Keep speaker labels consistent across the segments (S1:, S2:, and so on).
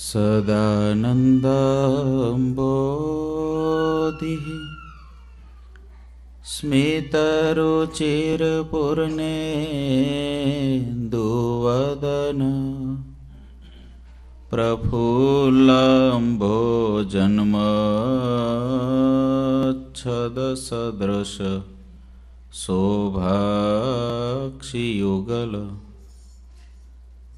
S1: सदानन्दम्भोदिः स्मितरुचिरपूर्णेन्दुवदन जन्म छदसदृश शोभाक्षियुगल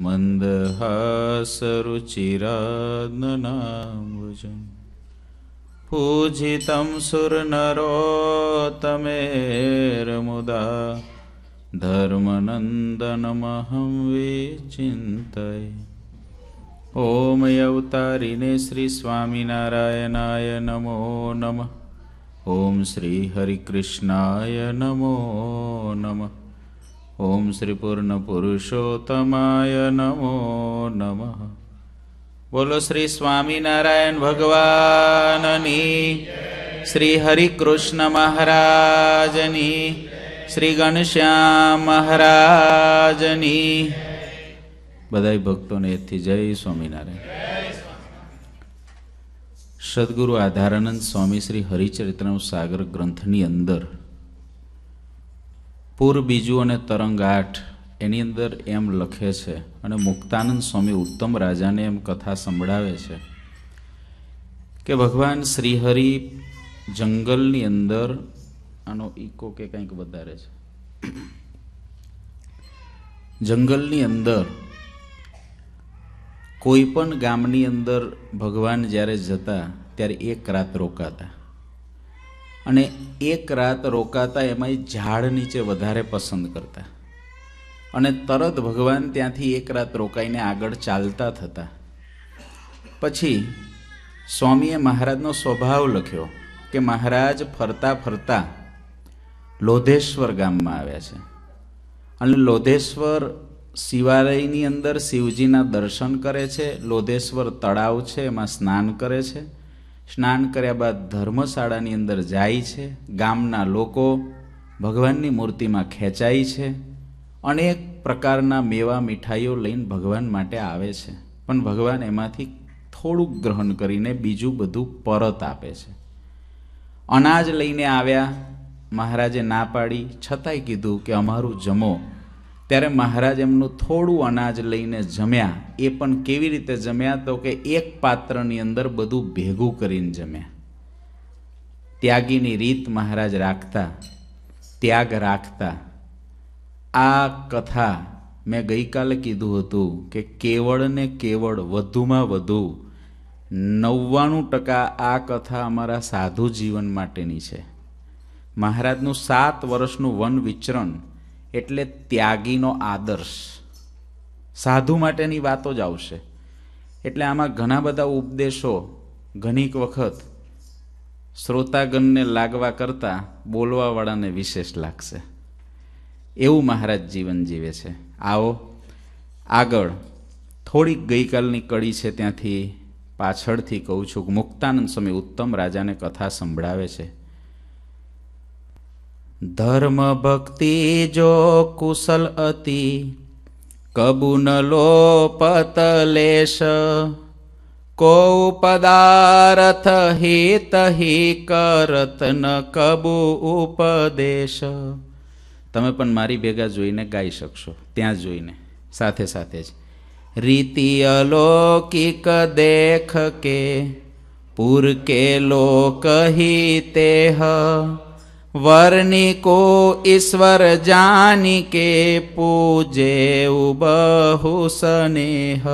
S1: मन्दहासरुचिरान पूजितं सुरनरोत्तमेरमुदा धर्मनन्दनमहं विचिन्तये ॐवतारिणे श्रीस्वामिनारायणाय नमो नमः ॐ श्रीहरिकृष्णाय नमो नमः ઓમ શ્રી પૂર્ણ પુરુષોત્તમાય નમો નમઃ બોલો શ્રી સ્વામિનારાયણ ભગવાનની શ્રી હરિકૃષ્ણ મહારાજની શ્રી ગણશ્યામ મહારાજની બધા ભક્તોને એથી જય સ્વામિનારાયણ સદગુરુ આધારાનંદ સ્વામી શ્રી હરિચરિત્રનું સાગર ગ્રંથની અંદર પૂર બીજું અને તરંગ આઠ એની અંદર એમ લખે છે અને મુક્તાનંદ સ્વામી ઉત્તમ રાજાને એમ કથા સંભળાવે છે કે ભગવાન શ્રીહરિ જંગલની અંદર આનો ઇકો કે કંઈક વધારે છે જંગલની અંદર કોઈ પણ ગામની અંદર ભગવાન જ્યારે જતા ત્યારે એક રાત રોકાતા અને એક રાત રોકાતા એમાં ઝાડ નીચે વધારે પસંદ કરતા અને તરત ભગવાન ત્યાંથી એક રાત રોકાઈને આગળ ચાલતા થતા પછી સ્વામીએ મહારાજનો સ્વભાવ લખ્યો કે મહારાજ ફરતા ફરતા લોધેશ્વર ગામમાં આવ્યા છે અને લોધેશ્વર શિવાલયની અંદર શિવજીના દર્શન કરે છે લોધેશ્વર તળાવ છે એમાં સ્નાન કરે છે સ્નાન કર્યા બાદ ધર્મશાળાની અંદર જાય છે ગામના લોકો ભગવાનની મૂર્તિમાં ખેંચાય છે અનેક પ્રકારના મેવા મીઠાઈઓ લઈને ભગવાન માટે આવે છે પણ ભગવાન એમાંથી થોડુંક ગ્રહણ કરીને બીજું બધું પરત આપે છે અનાજ લઈને આવ્યા મહારાજે ના પાડી છતાંય કીધું કે અમારું જમો ત્યારે મહારાજ એમનું થોડું અનાજ લઈને જમ્યા એ પણ કેવી રીતે જમ્યા તો કે એક પાત્રની અંદર બધું ભેગું કરીને જમ્યા ત્યાગીની રીત મહારાજ રાખતા ત્યાગ રાખતા આ કથા મેં ગઈકાલે કીધું હતું કે કેવળ ને કેવળ વધુમાં વધુ નવ્વાણું ટકા આ કથા અમારા સાધુ જીવન માટેની છે મહારાજનું સાત વર્ષનું વન વિચરણ એટલે ત્યાગીનો આદર્શ સાધુ માટેની વાતો જ આવશે એટલે આમાં ઘણા બધા ઉપદેશો ઘણીક વખત શ્રોતાગણને લાગવા કરતાં બોલવાવાળાને વિશેષ લાગશે એવું મહારાજ જીવન જીવે છે આવો આગળ થોડીક ગઈકાલની કડી છે ત્યાંથી પાછળથી કહું છું મુક્તાનંદ સ્વામી ઉત્તમ રાજાને કથા સંભળાવે છે ધર્મ ભક્તિ જો કુશલ અતિ કબુન લોપત લેશ કૌ પદાર્થ હિત હિ કરત ન કબુ ઉપદેશ તમે પણ મારી ભેગા જોઈને ગાઈ શકશો ત્યાં જોઈને સાથે સાથે જ રીતિ અલૌકિક દેખ કે પૂર કે લોક હિ તેહ વર્ણિકો ઈશ્વર જાની કે પૂજે બહુ સ્નેહ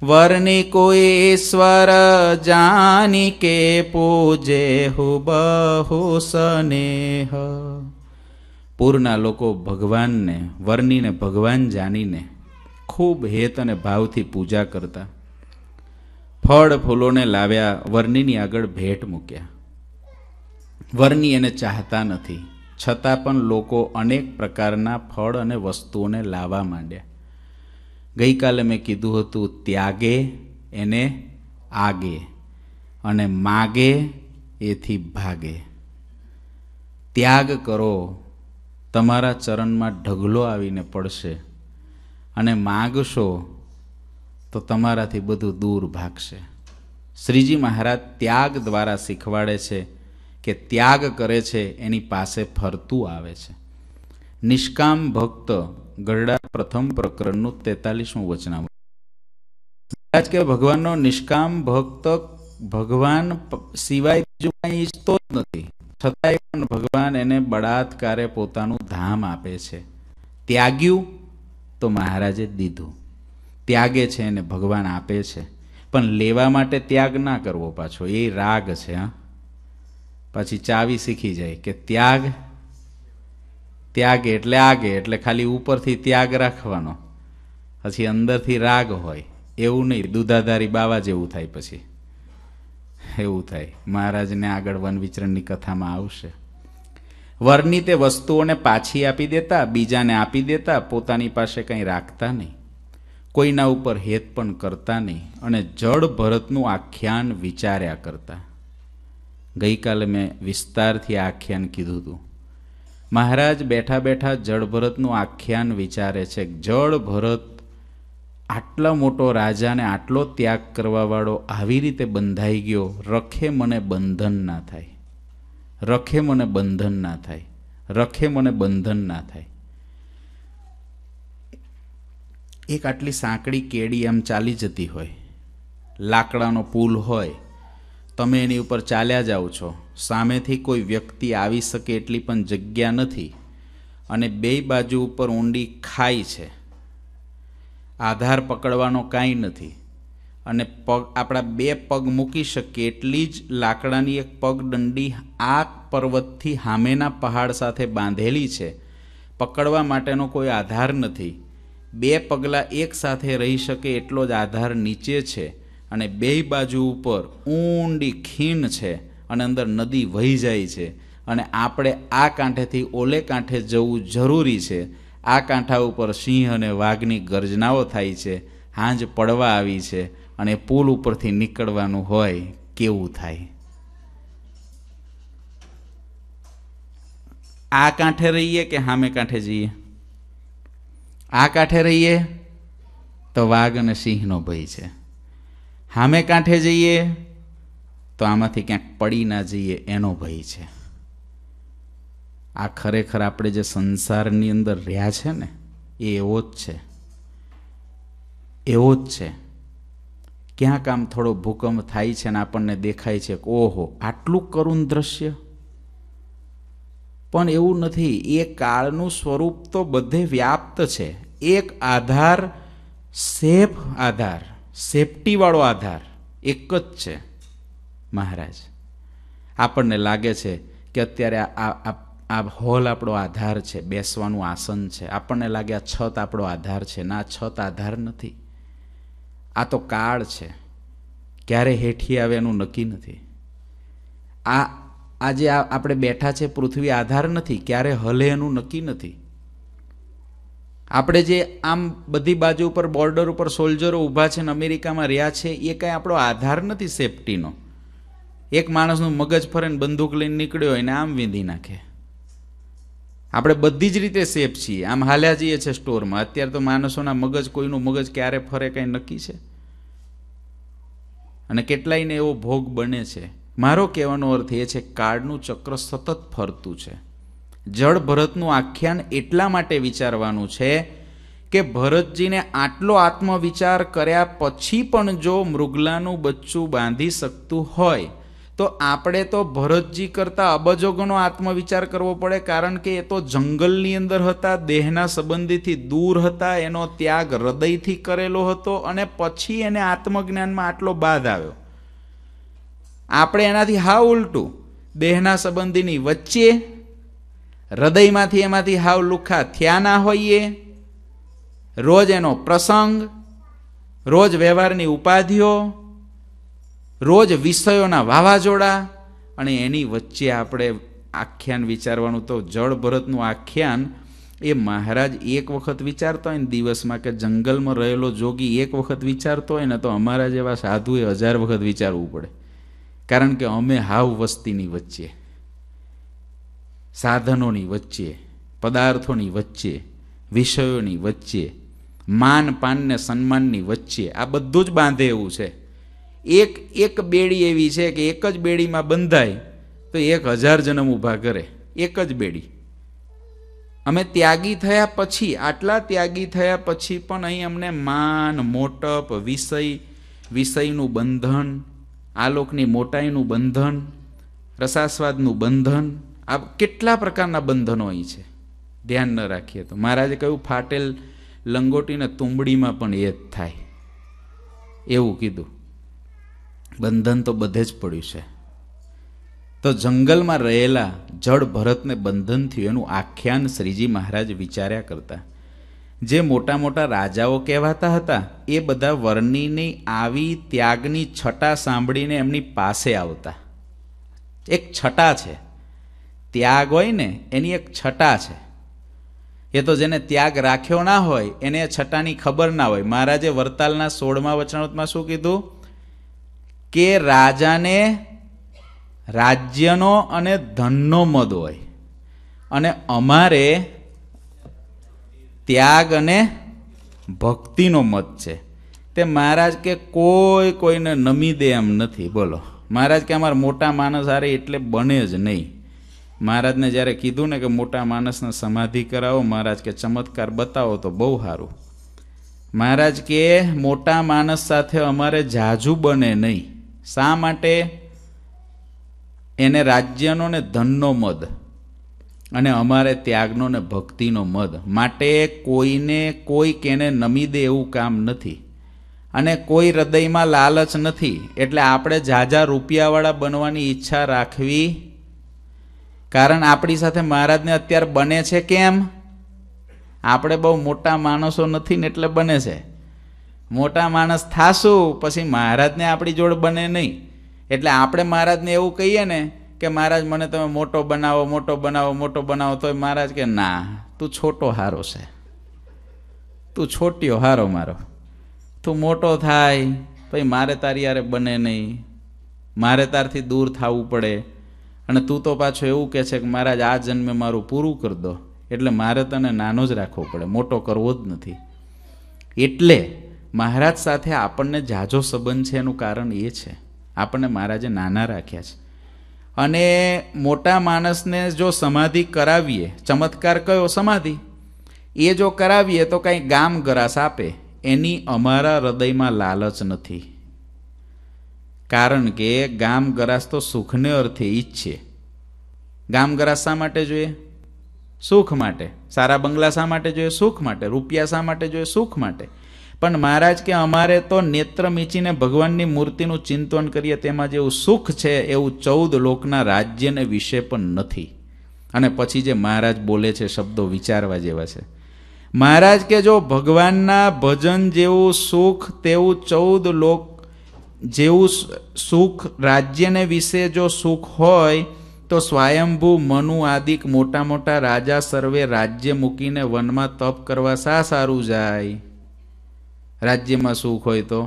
S1: વર્ણિકો ઈશ્વર જાની કે પૂજે બહુ સ્નેહ પૂરના લોકો ભગવાનને વર્ણિને ભગવાન જાણીને ખૂબ હેત અને ભાવથી પૂજા કરતા ફળ ફૂલોને લાવ્યા વર્ણિની આગળ ભેટ મૂક્યા વરની એને ચાહતા નથી છતાં પણ લોકો અનેક પ્રકારના ફળ અને વસ્તુઓને લાવવા માંડ્યા ગઈકાલે મેં કીધું હતું ત્યાગે એને આગે અને માગે એથી ભાગે ત્યાગ કરો તમારા ચરણમાં ઢગલો આવીને પડશે અને માગશો તો તમારાથી બધું દૂર ભાગશે શ્રીજી મહારાજ ત્યાગ દ્વારા શીખવાડે છે કે ત્યાગ કરે છે એની પાસે ફરતું આવે છે નિષ્કામ ભક્ત ગરડા પ્રથમ પ્રકરણનું તેતાલીસમું વચનામૃત મહારાજ કે ભગવાનનો નિષ્કામ ભક્ત ભગવાન સિવાય બીજું કાંઈ ઈચ્છતો જ નથી છતાંય પણ ભગવાન એને બળાત્કારે પોતાનું ધામ આપે છે ત્યાગ્યું તો મહારાજે દીધું ત્યાગે છે એને ભગવાન આપે છે પણ લેવા માટે ત્યાગ ના કરવો પાછો એ રાગ છે હા પછી ચાવી શીખી જાય કે ત્યાગ ત્યાગ એટલે આગે એટલે ખાલી ઉપરથી ત્યાગ રાખવાનો પછી અંદરથી રાગ હોય એવું નહીં દુધાધારી બાવા જેવું થાય પછી એવું થાય મહારાજને આગળ વન વિચરણની કથામાં આવશે વરની તે વસ્તુઓને પાછી આપી દેતા બીજાને આપી દેતા પોતાની પાસે કંઈ રાખતા નહીં કોઈના ઉપર હેત પણ કરતા નહીં અને જળ ભરતનું આખ્યાન વિચાર્યા કરતા ગઈકાલે મેં વિસ્તારથી આખ્યાન કીધું હતું મહારાજ બેઠા બેઠા જળભરતનું આખ્યાન વિચારે છે જળભરત આટલો મોટો રાજાને આટલો ત્યાગ કરવાવાળો આવી રીતે બંધાઈ ગયો રખે મને બંધન ના થાય રખે મને બંધન ના થાય રખે મને બંધન ના થાય એક આટલી સાંકડી કેડી આમ ચાલી જતી હોય લાકડાનો પુલ હોય તમે એની ઉપર ચાલ્યા જાઓ છો સામેથી કોઈ વ્યક્તિ આવી શકે એટલી પણ જગ્યા નથી અને બે બાજુ ઉપર ઊંડી ખાઈ છે આધાર પકડવાનો કાંઈ નથી અને પગ આપણા બે પગ મૂકી શકીએ એટલી જ લાકડાની એક પગદંડી આ પર્વતથી હામેના પહાડ સાથે બાંધેલી છે પકડવા માટેનો કોઈ આધાર નથી બે પગલાં એકસાથે રહી શકે એટલો જ આધાર નીચે છે અને બે બાજુ ઉપર ઊંડી ખીણ છે અને અંદર નદી વહી જાય છે અને આપણે આ કાંઠેથી ઓલે કાંઠે જવું જરૂરી છે આ કાંઠા ઉપર સિંહ અને વાઘની ગર્જનાઓ થાય છે હાંજ પડવા આવી છે અને પુલ ઉપરથી નીકળવાનું હોય કેવું થાય આ કાંઠે રહીએ કે સામે કાંઠે જઈએ આ કાંઠે રહીએ તો વાઘ અને સિંહનો ભય છે સામે કાંઠે જઈએ તો આમાંથી ક્યાંક પડી ના જઈએ એનો ભય છે આ ખરેખર આપણે જે સંસારની અંદર રહ્યા છે ને એ એવો જ છે એવો જ છે ક્યાંક આમ થોડો ભૂકંપ થાય છે ને આપણને દેખાય છે કે ઓહો આટલું કરુણ દ્રશ્ય પણ એવું નથી એ કાળનું સ્વરૂપ તો બધે વ્યાપ્ત છે એક આધાર સેફ આધાર સેફટીવાળો આધાર એક જ છે મહારાજ આપણને લાગે છે કે અત્યારે આ હોલ આપણો આધાર છે બેસવાનું આસન છે આપણને લાગે આ છત આપણો આધાર છે ના છત આધાર નથી આ તો કાળ છે ક્યારે હેઠી આવે એનું નક્કી નથી આ આજે આપણે બેઠા છે પૃથ્વી આધાર નથી ક્યારે હલે એનું નક્કી નથી આપણે જે આમ બધી બાજુ ઉપર બોર્ડર ઉપર સોલ્જરો ઊભા છે ને અમેરિકામાં રહ્યા છે એ કાંઈ આપણો આધાર નથી સેફટીનો એક માણસનું મગજ ફરે ને બંદૂક લઈને નીકળ્યો હોય ને આમ વીંધી નાખે આપણે બધી જ રીતે સેફ છીએ આમ હાલ્યા જઈએ છે સ્ટોરમાં અત્યારે તો માણસોના મગજ કોઈનું મગજ ક્યારે ફરે કાંઈ નક્કી છે અને કેટલાયને એવો ભોગ બને છે મારો કહેવાનો અર્થ એ છે કાર્ડનું ચક્ર સતત ફરતું છે જળ ભરતનું આખ્યાન એટલા માટે વિચારવાનું છે કે ભરતજીને આટલો આત્મવિચાર કર્યા પછી પણ જો મૃગલાનું બચ્ચું બાંધી શકતું હોય તો આપણે તો ભરતજી કરતાં અબજો આત્મવિચાર કરવો પડે કારણ કે એ તો જંગલની અંદર હતા દેહના સંબંધીથી દૂર હતા એનો ત્યાગ હૃદયથી કરેલો હતો અને પછી એને આત્મજ્ઞાનમાં આટલો બાદ આવ્યો આપણે એનાથી હા ઉલટું દેહના સંબંધીની વચ્ચે હૃદયમાંથી એમાંથી હાવ લુખ્ખા થયા ના હોઈએ રોજ એનો પ્રસંગ રોજ વ્યવહારની ઉપાધિઓ રોજ વિષયોના વાવાઝોડા અને એની વચ્ચે આપણે આખ્યાન વિચારવાનું તો જળ ભરતનું આખ્યાન એ મહારાજ એક વખત વિચારતો હોય ને દિવસમાં કે જંગલમાં રહેલો જોગી એક વખત વિચારતો હોય ને તો અમારા જેવા સાધુએ હજાર વખત વિચારવું પડે કારણ કે અમે હાવ વસ્તીની વચ્ચે સાધનોની વચ્ચે પદાર્થોની વચ્ચે વિષયોની વચ્ચે માન પાનને સન્માનની વચ્ચે આ બધું જ બાંધે એવું છે એક એક બેડી એવી છે કે એક જ બેડીમાં બંધાય તો એક હજાર જન્મ ઊભા કરે એક જ બેડી અમે ત્યાગી થયા પછી આટલા ત્યાગી થયા પછી પણ અહીં અમને માન મોટપ વિષય વિષયનું બંધન આલોકની મોટાઈનું બંધન રસાસ્વાદનું બંધન આ કેટલા પ્રકારના બંધનો અહીં છે ધ્યાન ન રાખીએ તો મહારાજે કહ્યું ફાટેલ લંગોટીને તુંબડીમાં પણ એ જ થાય એવું કીધું બંધન તો બધે જ પડ્યું છે તો જંગલમાં રહેલા જળ ભરતને બંધન થયું એનું આખ્યાન શ્રીજી મહારાજ વિચાર્યા કરતા જે મોટા મોટા રાજાઓ કહેવાતા હતા એ બધા વર્ણિની આવી ત્યાગની છટા સાંભળીને એમની પાસે આવતા એક છટા છે ત્યાગ હોય ને એની એક છટા છે એ તો જેને ત્યાગ રાખ્યો ના હોય એને એ છટાની ખબર ના હોય મહારાજે વરતાલના સોળમાં વચનાવતમાં શું કીધું કે રાજાને રાજ્યનો અને ધનનો મદ હોય અને અમારે ત્યાગ અને ભક્તિનો મત છે તે મહારાજ કે કોઈ કોઈને નમી દે એમ નથી બોલો મહારાજ કે અમારા મોટા માણસ હારે એટલે બને જ નહીં મહારાજને જ્યારે કીધું ને કે મોટા માણસને સમાધિ કરાવો મહારાજ કે ચમત્કાર બતાવો તો બહુ સારું મહારાજ કે મોટા માણસ સાથે અમારે જાજુ બને નહીં શા માટે એને રાજ્યનો ને ધનનો મદ અને અમારે ત્યાગનો ને ભક્તિનો મદ માટે કોઈને કોઈ કેને નમી દે એવું કામ નથી અને કોઈ હૃદયમાં લાલચ નથી એટલે આપણે ઝાઝા રૂપિયાવાળા બનવાની ઈચ્છા રાખવી કારણ આપણી સાથે મહારાજને અત્યારે બને છે કેમ આપણે બહુ મોટા માણસો નથી ને એટલે બને છે મોટા માણસ થાશું પછી મહારાજને આપણી જોડ બને નહીં એટલે આપણે મહારાજને એવું કહીએ ને કે મહારાજ મને તમે મોટો બનાવો મોટો બનાવો મોટો બનાવો તોય મહારાજ કે ના તું છોટો હારો છે તું છોટ્યો હારો મારો તું મોટો થાય પછી મારે તારી યારે બને નહીં મારે તારથી દૂર થવું પડે અને તું તો પાછો એવું કહે છે કે મહારાજ આ જન્મે મારું પૂરું કરી દો એટલે મારે તને નાનો જ રાખવો પડે મોટો કરવો જ નથી એટલે મહારાજ સાથે આપણને જાજો સંબંધ છે એનું કારણ એ છે આપણને મહારાજે નાના રાખ્યા છે અને મોટા માણસને જો સમાધિ કરાવીએ ચમત્કાર કયો સમાધિ એ જો કરાવીએ તો કાંઈ ગામ ગરાસ આપે એની અમારા હૃદયમાં લાલચ નથી કારણ કે ગામ ગરાસ તો સુખને અર્થે ઈચ્છે ગામ ગરાસ શા માટે જોઈએ સુખ માટે સારા બંગલા શા માટે જોઈએ સુખ માટે રૂપિયા શા માટે જોઈએ સુખ માટે પણ મહારાજ કે અમારે તો નેત્ર મીચીને ભગવાનની મૂર્તિનું ચિંતન કરીએ તેમાં જેવું સુખ છે એવું ચૌદ લોકના રાજ્યને વિશે પણ નથી અને પછી જે મહારાજ બોલે છે શબ્દો વિચારવા જેવા છે મહારાજ કે જો ભગવાનના ભજન જેવું સુખ તેવું ચૌદ લોક જેવું સુખ રાજ્યને વિશે જો સુખ હોય તો સ્વયંભૂ મનુ આદિક મોટા મોટા રાજા સર્વે રાજ્ય મૂકીને વનમાં તપ કરવા સા સારું જાય રાજ્યમાં સુખ હોય તો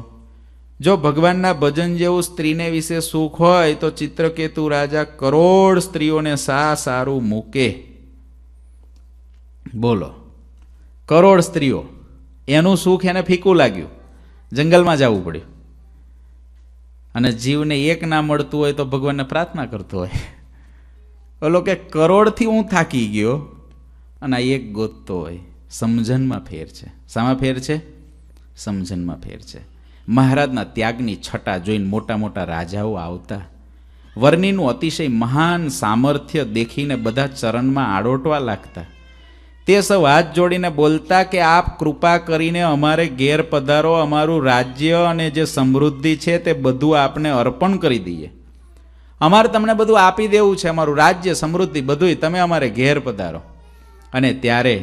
S1: જો ભગવાનના ભજન જેવું સ્ત્રીને વિશે સુખ હોય તો ચિત્રકેતુ રાજા કરોડ સ્ત્રીઓને સા સારું મૂકે બોલો કરોડ સ્ત્રીઓ એનું સુખ એને ફીકું લાગ્યું જંગલમાં જવું પડ્યું અને જીવને એક ના મળતું હોય તો ભગવાનને પ્રાર્થના કરતો હોય ઓલો કે કરોડથી હું થાકી ગયો અને આ એક ગોતતો હોય સમજણમાં ફેર છે શામાં ફેર છે સમજણમાં ફેર છે મહારાજના ત્યાગની છટા જોઈને મોટા મોટા રાજાઓ આવતા વર્ણિનું અતિશય મહાન સામર્થ્ય દેખીને બધા ચરણમાં આડોટવા લાગતા તે સૌ હાથ જોડીને બોલતા કે આપ કૃપા કરીને અમારે ઘેર પધારો અમારું રાજ્ય અને જે સમૃદ્ધિ છે તે બધું આપને અર્પણ કરી દઈએ અમારે તમને બધું આપી દેવું છે અમારું રાજ્ય સમૃદ્ધિ બધુંય તમે અમારે ઘેર પધારો અને ત્યારે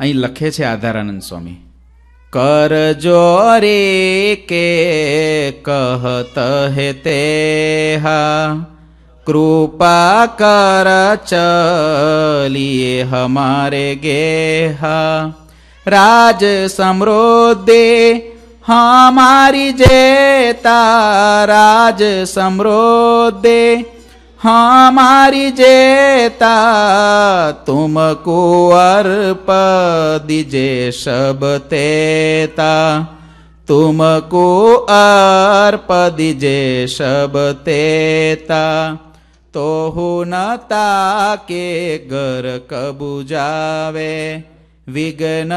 S1: અહીં લખે છે આધારાનંદ સ્વામી કરજો રે કે કહત હે તે હા કૃપા કર ચલીએ હમારે ગેહા રાજ સમૃદ્ધિ હમારી જેતા રાજ સમૃદ્ધિ हमारी जेता तुमको अर्प दीजे सब तेता तुमको अर्प दीजे सब તો હું તાકે ઘર કબુજાવે વિઘ્ન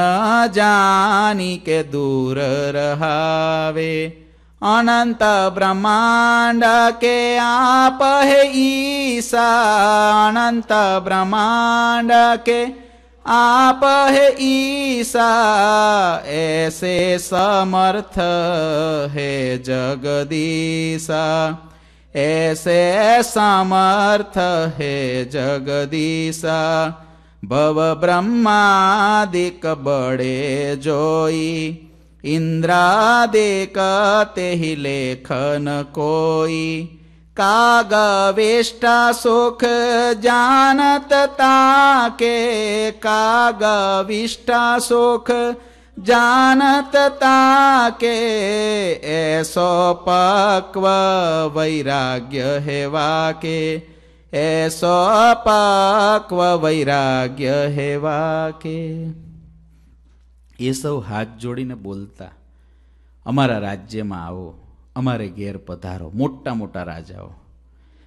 S1: જાની કે દૂર રહાવે અનંત બ્રહ્માંડ કે આપ હે ઈશા અનંત બ્રહ્માંડ કે आप है ईसा ऐसे समर्थ है जगदीशा ऐसे हे है भव ब्रह्मादिक बडे जोई इन्द्रादे तेहि लेखन कोई कागविष्टा सुख जानत ताके कागविष्टा सुख जानत ताके ऐसो पक्व वैराग्य हेवा के ऐसो पक्व वैराग्य हेवा के એ સૌ હાથ જોડીને બોલતા અમારા રાજ્યમાં આવો અમારે ઘેર પધારો મોટા મોટા રાજાઓ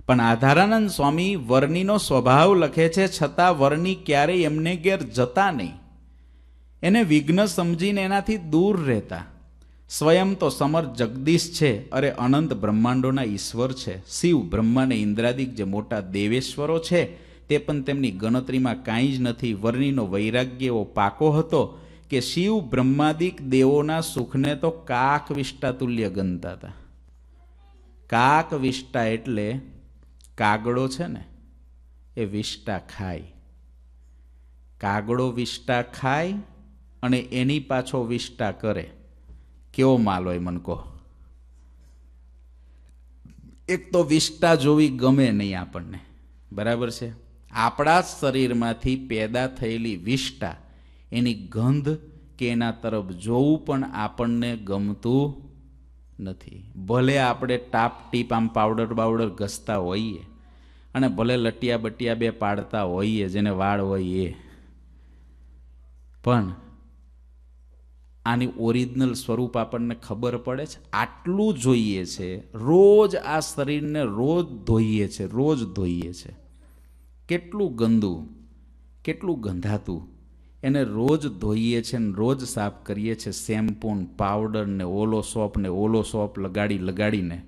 S1: પણ આધારાનંદ સ્વામી વર્ણીનો સ્વભાવ લખે છે છતાં વર્ણી ક્યારેય એમને ઘેર જતા નહીં એને વિઘ્ન સમજીને એનાથી દૂર રહેતા સ્વયં તો સમર જગદીશ છે અરે અનંત બ્રહ્માંડોના ઈશ્વર છે શિવ બ્રહ્માને ઇન્દ્રાદિક જે મોટા દેવેશ્વરો છે તે પણ તેમની ગણતરીમાં કાંઈ જ નથી વર્ણિનો વૈરાગ્ય એવો પાકો હતો કે શિવ બ્રહ્માદિક દેવોના સુખને તો કાક વિષ્ટા તુલ્ય ગણતા હતા કાક વિષ્ટા એટલે કાગડો છે ને એ વિષ્ટા ખાય કાગડો વિષ્ટા ખાય અને એની પાછો વિષ્ટા કરે કેવો માલ હોય મન કહો એક તો વિષ્ટા જોવી ગમે નહીં આપણને બરાબર છે આપણા શરીરમાંથી પેદા થયેલી વિષ્ટા એની ગંધ કે એના તરફ જોવું પણ આપણને ગમતું નથી ભલે આપણે ટાપ ટીપ આમ પાવડર બાવડર ઘસતા હોઈએ અને ભલે લટિયા બટિયા બે પાડતા હોઈએ જેને વાળ હોય એ પણ આની ઓરિજિનલ સ્વરૂપ આપણને ખબર પડે છે આટલું જોઈએ છે રોજ આ શરીરને રોજ ધોઈએ છે રોજ ધોઈએ છે કેટલું ગંદુ કેટલું ગંધાતું એને રોજ ધોઈએ છે ને રોજ સાફ કરીએ છીએ શેમ્પૂન ને પાવડર ને ઓલો સોપ ને ઓલો સોપ લગાડી લગાડીને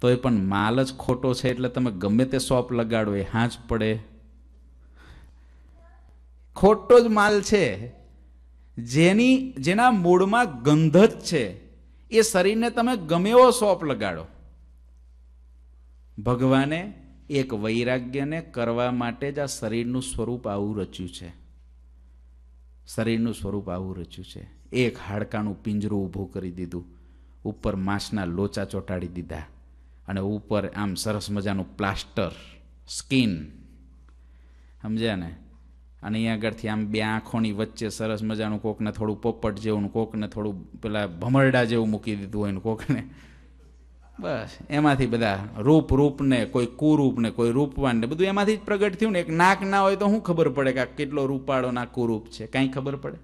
S1: તો એ પણ માલ જ ખોટો છે એટલે તમે ગમે તે સોપ લગાડો એ હાંચ પડે ખોટો જ માલ છે જેની જેના મૂળમાં ગંધ જ છે એ શરીરને તમે ગમે એવો સોંપ લગાડો ભગવાને એક વૈરાગ્યને કરવા માટે જ આ શરીરનું સ્વરૂપ આવું રચ્યું છે શરીરનું સ્વરૂપ આવું રચ્યું છે એક હાડકાનું પિંજરું ઊભું કરી દીધું ઉપર માંસના લોચા ચોંટાડી દીધા અને ઉપર આમ સરસ મજાનું પ્લાસ્ટર સ્કિન સમજ્યા ને અને અહીંયા આગળથી આમ બે આંખોની વચ્ચે સરસ મજાનું કોકને થોડું પોપટ જેવું કોકને થોડું પેલા ભમરડા જેવું મૂકી દીધું હોય ને કોકને બસ એમાંથી બધા રૂપ રૂપને કોઈ કુરૂપને કોઈ રૂપવાન ને બધું એમાંથી જ પ્રગટ થયું ને એક નાક ના હોય તો શું ખબર પડે કે આ કેટલો રૂપાળો ના કુરૂપ છે કાંઈ ખબર પડે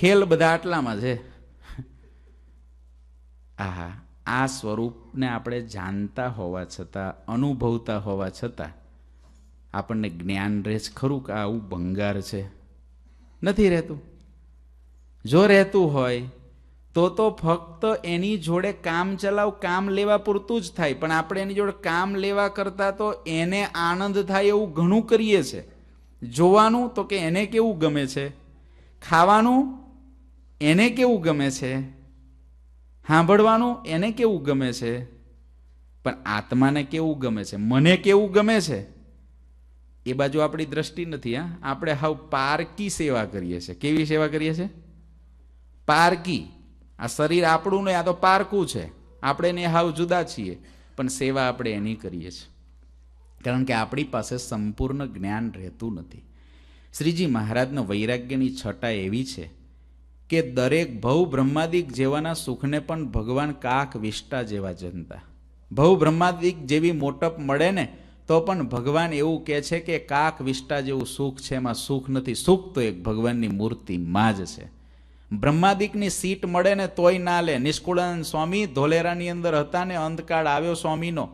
S1: ખેલ બધા આટલામાં છે આહા આ સ્વરૂપને આપણે જાણતા હોવા છતાં અનુભવતા હોવા છતાં આપણને જ્ઞાન રહે છે ખરું કે આવું ભંગાર છે નથી રહેતું જો રહેતું હોય તો તો ફક્ત એની જોડે કામ ચલાવ કામ લેવા પૂરતું જ થાય પણ આપણે એની જોડે કામ લેવા કરતાં તો એને આનંદ થાય એવું ઘણું કરીએ છે જોવાનું તો કે એને કેવું ગમે છે ખાવાનું એને કેવું ગમે છે સાંભળવાનું એને કેવું ગમે છે પણ આત્માને કેવું ગમે છે મને કેવું ગમે છે એ બાજુ આપણી દ્રષ્ટિ નથી હા આપણે હાવ પારકી સેવા કરીએ છીએ કેવી સેવા કરીએ છીએ પારકી આ શરીર આપણું નહીં આ તો પારકું છે આપણે એને હાવ જુદા છીએ પણ સેવા આપણે એની કરીએ છીએ કારણ કે આપણી પાસે સંપૂર્ણ જ્ઞાન રહેતું નથી શ્રીજી મહારાજનો વૈરાગ્યની છટા એવી છે કે દરેક ભવ બ્રહ્માદિક જેવાના સુખને પણ ભગવાન કાક વિષ્ટા જેવા જનતા ભવ બ્રહ્માદિક જેવી મોટપ મળે ને તો પણ ભગવાન એવું કહે છે કે કાક વિષ્ટા જેવું સુખ છે એમાં સુખ નથી સુખ તો એક ભગવાનની મૂર્તિમાં જ છે બ્રહ્માદિકની સીટ મળે ને તોય ના લે નિષ્કુળાનંદ સ્વામી ધોલેરાની અંદર હતા ને અંતકાળ આવ્યો સ્વામીનો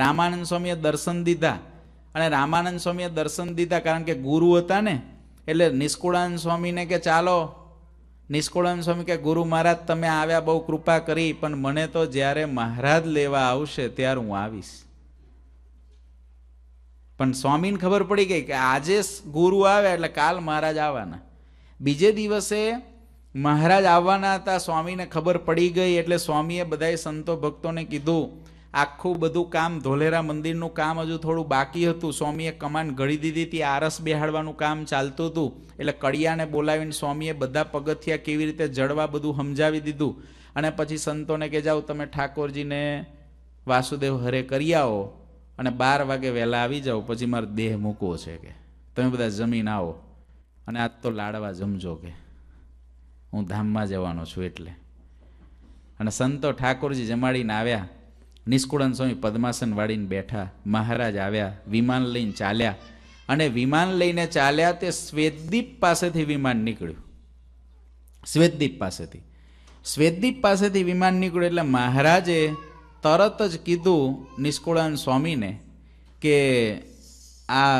S1: રામાનંદ સ્વામીએ દર્શન દીધા અને રામાનંદ સ્વામીએ દર્શન દીધા કારણ કે ગુરુ હતા ને એટલે નિષ્કુળાનંદ સ્વામીને કે ચાલો નિષ્કુળાનંદ સ્વામી કે ગુરુ મહારાજ તમે આવ્યા બહુ કૃપા કરી પણ મને તો જ્યારે મહારાજ લેવા આવશે ત્યારે હું આવીશ પણ સ્વામીને ખબર પડી ગઈ કે આજે ગુરુ આવે એટલે કાલ મહારાજ આવવાના બીજે દિવસે મહારાજ આવવાના હતા સ્વામીને ખબર પડી ગઈ એટલે સ્વામીએ બધાએ સંતો ભક્તોને કીધું આખું બધું કામ ધોલેરા મંદિરનું કામ હજુ થોડું બાકી હતું સ્વામીએ કમાન ઘડી દીધી હતી આરસ બેહાડવાનું કામ ચાલતું હતું એટલે કડિયાને બોલાવીને સ્વામીએ બધા પગથિયા કેવી રીતે જળવા બધું સમજાવી દીધું અને પછી સંતોને કે જાઓ તમે ઠાકોરજીને વાસુદેવ હરે કરી આવો અને બાર વાગે વહેલા આવી જાઓ પછી મારો દેહ મૂકવો છે કે તમે બધા જમીન આવો અને આજ તો લાડવા જમજો કે હું ધામમાં જવાનો છું એટલે અને સંતો ઠાકોરજી જમાડીને આવ્યા નિષ્કુળન સ્વામી પદ્માસન વાળીને બેઠા મહારાજ આવ્યા વિમાન લઈને ચાલ્યા અને વિમાન લઈને ચાલ્યા તે શ્વેતદીપ પાસેથી વિમાન નીકળ્યું શ્વેતદીપ પાસેથી શ્વેતદીપ પાસેથી વિમાન નીકળ્યું એટલે મહારાજે તરત જ કીધું નિષ્કુળાન સ્વામીને કે આ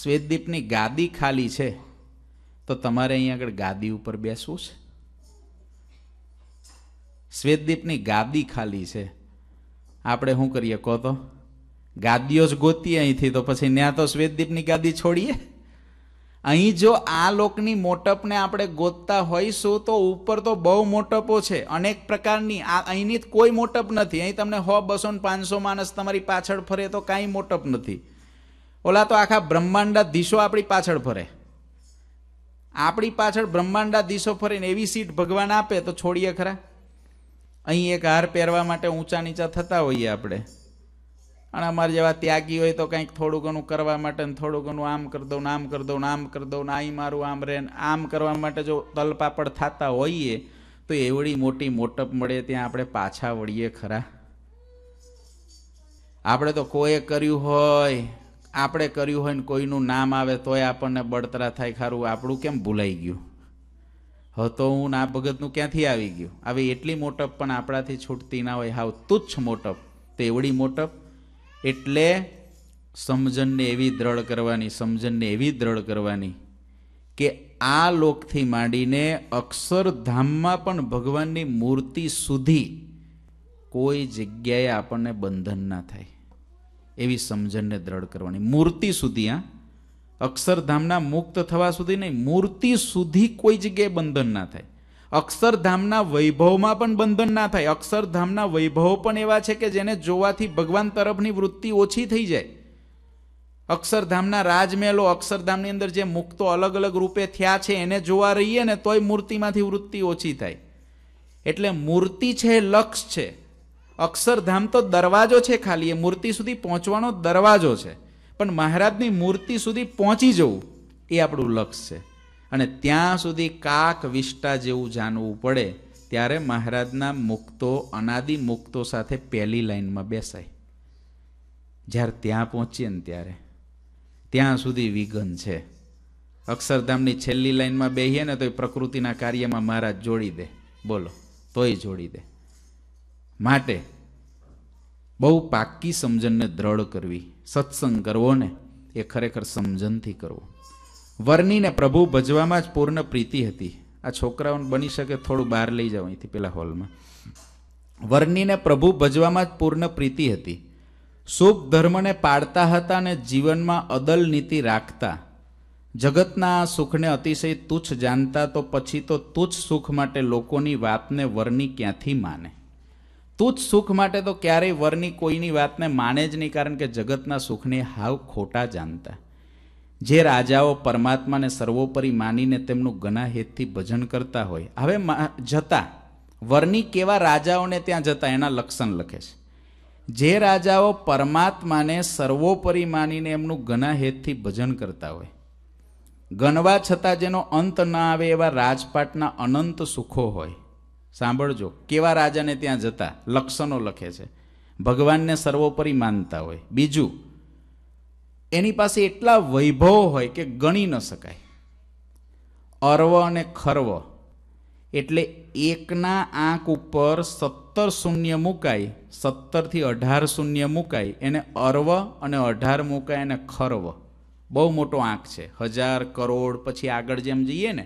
S1: શ્વેતદીપની ગાદી ખાલી છે તો તમારે અહીં આગળ ગાદી ઉપર બેસવું છે શ્વેતદીપની ગાદી ખાલી છે આપણે શું કરીએ કહો તો ગાદીઓ જ ગોતીએ અહીંથી તો પછી ત્યાં તો શ્વેતદીપની ગાદી છોડીએ અહીં જો આ લોકની મોટપને આપણે ગોતતા હોઈશું તો ઉપર તો બહુ મોટપો છે અનેક પ્રકારની આ અહીંની કોઈ મોટપ નથી અહીં તમને હો બસો ને પાંચસો માણસ તમારી પાછળ ફરે તો કાંઈ મોટપ નથી ઓલા તો આખા બ્રહ્માંડાધીશો આપણી પાછળ ફરે આપણી પાછળ બ્રહ્માંડાધીશો ફરે ને એવી સીટ ભગવાન આપે તો છોડીએ ખરા અહીં એક હાર પહેરવા માટે ઊંચા નીચા થતા હોઈએ આપણે અને અમારે જેવા ત્યાગી હોય તો કંઈક થોડું ઘણું કરવા માટે ને થોડું ઘણું આમ કરી દઉં આમ કરી દઉં આમ કરી દઉં ને અહીં મારું આમ રહે ને આમ કરવા માટે જો તલપાપડ થતા હોઈએ તો એવડી મોટી મોટપ મળે ત્યાં આપણે પાછા વળીએ ખરા આપણે તો કોઈએ કર્યું હોય આપણે કર્યું હોય ને કોઈનું નામ આવે તોય આપણને બળતરા થાય ખારું આપણું કેમ ભૂલાઈ ગયું હતો હું ના ભગતનું ક્યાંથી આવી ગયું આવી એટલી મોટપ પણ આપણાથી છૂટતી ના હોય હાવ તુચ્છ મોટપ તો એવડી મોટપ એટલે સમજણને એવી દ્રઢ કરવાની સમજણને એવી દ્રઢ કરવાની કે આ લોકથી માંડીને અક્ષરધામમાં પણ ભગવાનની મૂર્તિ સુધી કોઈ જગ્યાએ આપણને બંધન ના થાય એવી સમજણને દ્રઢ કરવાની મૂર્તિ સુધી આ અક્ષરધામના મુક્ત થવા સુધી નહીં મૂર્તિ સુધી કોઈ જગ્યાએ બંધન ના થાય અક્ષરધામના વૈભવમાં પણ બંધન ના થાય અક્ષરધામના વૈભવ પણ એવા છે કે જેને જોવાથી ભગવાન તરફની વૃત્તિ ઓછી થઈ જાય અક્ષરધામના રાજમહેલો અક્ષરધામની અંદર જે મુક્તો અલગ અલગ રૂપે થયા છે એને જોવા રહીએ ને તોય મૂર્તિમાંથી વૃત્તિ ઓછી થાય એટલે મૂર્તિ છે લક્ષ છે અક્ષરધામ તો દરવાજો છે ખાલી એ મૂર્તિ સુધી પહોંચવાનો દરવાજો છે પણ મહારાજની મૂર્તિ સુધી પહોંચી જવું એ આપણું લક્ષ્ય છે અને ત્યાં સુધી કાક વિષ્ટા જેવું જાણવું પડે ત્યારે મહારાજના મુક્તો અનાદિ મુક્તો સાથે પહેલી લાઇનમાં બેસાય જ્યારે ત્યાં પહોંચીએ ને ત્યારે ત્યાં સુધી વિઘન છે અક્ષરધામની છેલ્લી લાઇનમાં બેહીએ ને તો એ પ્રકૃતિના કાર્યમાં મહારાજ જોડી દે બોલો તોય જોડી દે માટે બહુ પાક્કી સમજણને દ્રઢ કરવી સત્સંગ કરવો ને એ ખરેખર સમજણથી કરવો વર્ણીને પ્રભુ ભજવામાં જ પૂર્ણ પ્રીતિ હતી આ છોકરાઓને બની શકે થોડું બહાર લઈ જાઓ અહીંથી પેલા હોલમાં વર્ણીને પ્રભુ ભજવામાં જ પૂર્ણ પ્રીતિ હતી શુભ ધર્મને પાળતા હતા અને જીવનમાં અદલ નીતિ રાખતા જગતના સુખને અતિશય તુચ્છ જાણતા તો પછી તો તુચ્છ સુખ માટે લોકોની વાતને વરની ક્યાંથી માને તુચ્છ સુખ માટે તો ક્યારેય વરની કોઈની વાતને માને જ નહીં કારણ કે જગતના સુખને હાવ ખોટા જાણતા જે રાજાઓ પરમાત્માને સર્વોપરી માનીને તેમનું ગનાહેતથી ભજન કરતા હોય હવે જતા વરની કેવા રાજાઓને ત્યાં જતા એના લક્ષણ લખે છે જે રાજાઓ પરમાત્માને સર્વોપરી માનીને એમનું હેતથી ભજન કરતા હોય ગણવા છતાં જેનો અંત ના આવે એવા રાજપાટના અનંત સુખો હોય સાંભળજો કેવા રાજાને ત્યાં જતા લક્ષણો લખે છે ભગવાનને સર્વોપરી માનતા હોય બીજું એની પાસે એટલા વૈભવ હોય કે ગણી ન શકાય અર્વ અને ખર્વ એટલે એકના આંખ ઉપર સત્તર શૂન્ય મુકાય સત્તરથી અઢાર શૂન્ય મુકાય એને અર્વ અને અઢાર મુકાય એને ખર્વ બહુ મોટો આંખ છે હજાર કરોડ પછી આગળ જેમ જઈએ ને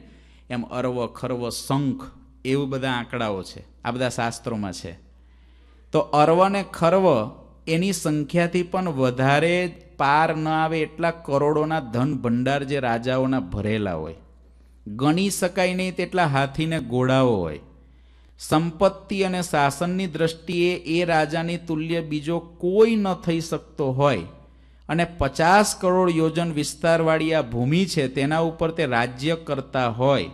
S1: એમ અર્વ ખર્વ શંખ એવું બધા આંકડાઓ છે આ બધા શાસ્ત્રોમાં છે તો અર્વ ને ખર્વ એની સંખ્યાથી પણ વધારે પાર ન આવે એટલા કરોડોના ધન ભંડાર જે રાજાઓના ભરેલા હોય ગણી શકાય નહીં તેટલા હાથીને ગોળાઓ હોય સંપત્તિ અને શાસનની દ્રષ્ટિએ એ રાજાની તુલ્ય બીજો કોઈ ન થઈ શકતો હોય અને પચાસ કરોડ યોજન વિસ્તારવાળી આ ભૂમિ છે તેના ઉપર તે રાજ્ય કરતા હોય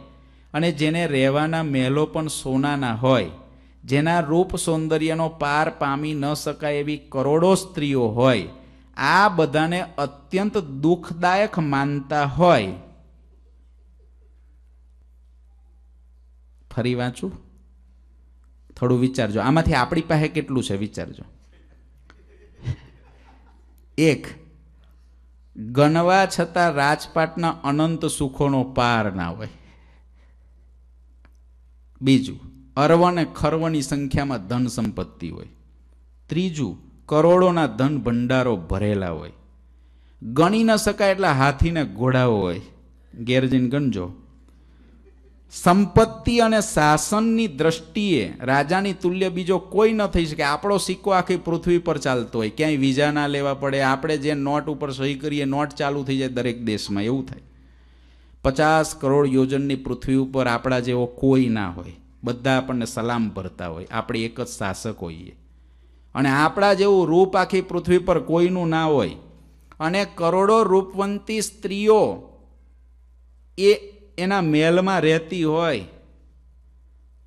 S1: અને જેને રહેવાના મહેલો પણ સોનાના હોય જેના રૂપ સૌંદર્યનો પાર પામી ન શકાય એવી કરોડો સ્ત્રીઓ હોય આ બધાને અત્યંત દુઃખદાયક માનતા હોય ફરી વાંચું થોડું વિચારજો આમાંથી આપણી પાસે કેટલું છે વિચારજો એક ગણવા છતાં રાજપાટના અનંત સુખોનો પાર ના હોય બીજું અરવ અને ખરવની સંખ્યામાં ધન સંપત્તિ હોય ત્રીજું કરોડોના ધન ભંડારો ભરેલા હોય ગણી ન શકાય એટલા હાથીને ઘોડાઓ હોય ગેરજીન ગણજો સંપત્તિ અને શાસનની દ્રષ્ટિએ રાજાની તુલ્ય બીજો કોઈ ન થઈ શકે આપણો સિક્કો આખી પૃથ્વી પર ચાલતો હોય ક્યાંય વિઝા ના લેવા પડે આપણે જે નોટ ઉપર સહી કરીએ નોટ ચાલુ થઈ જાય દરેક દેશમાં એવું થાય પચાસ કરોડ યોજનની પૃથ્વી ઉપર આપણા જેવો કોઈ ના હોય બધા આપણને સલામ ભરતા હોય આપણે એક જ શાસક હોઈએ અને આપણા જેવું રૂપ આખી પૃથ્વી પર કોઈનું ના હોય અને કરોડો રૂપવંતી સ્ત્રીઓ એ એના મેલમાં રહેતી હોય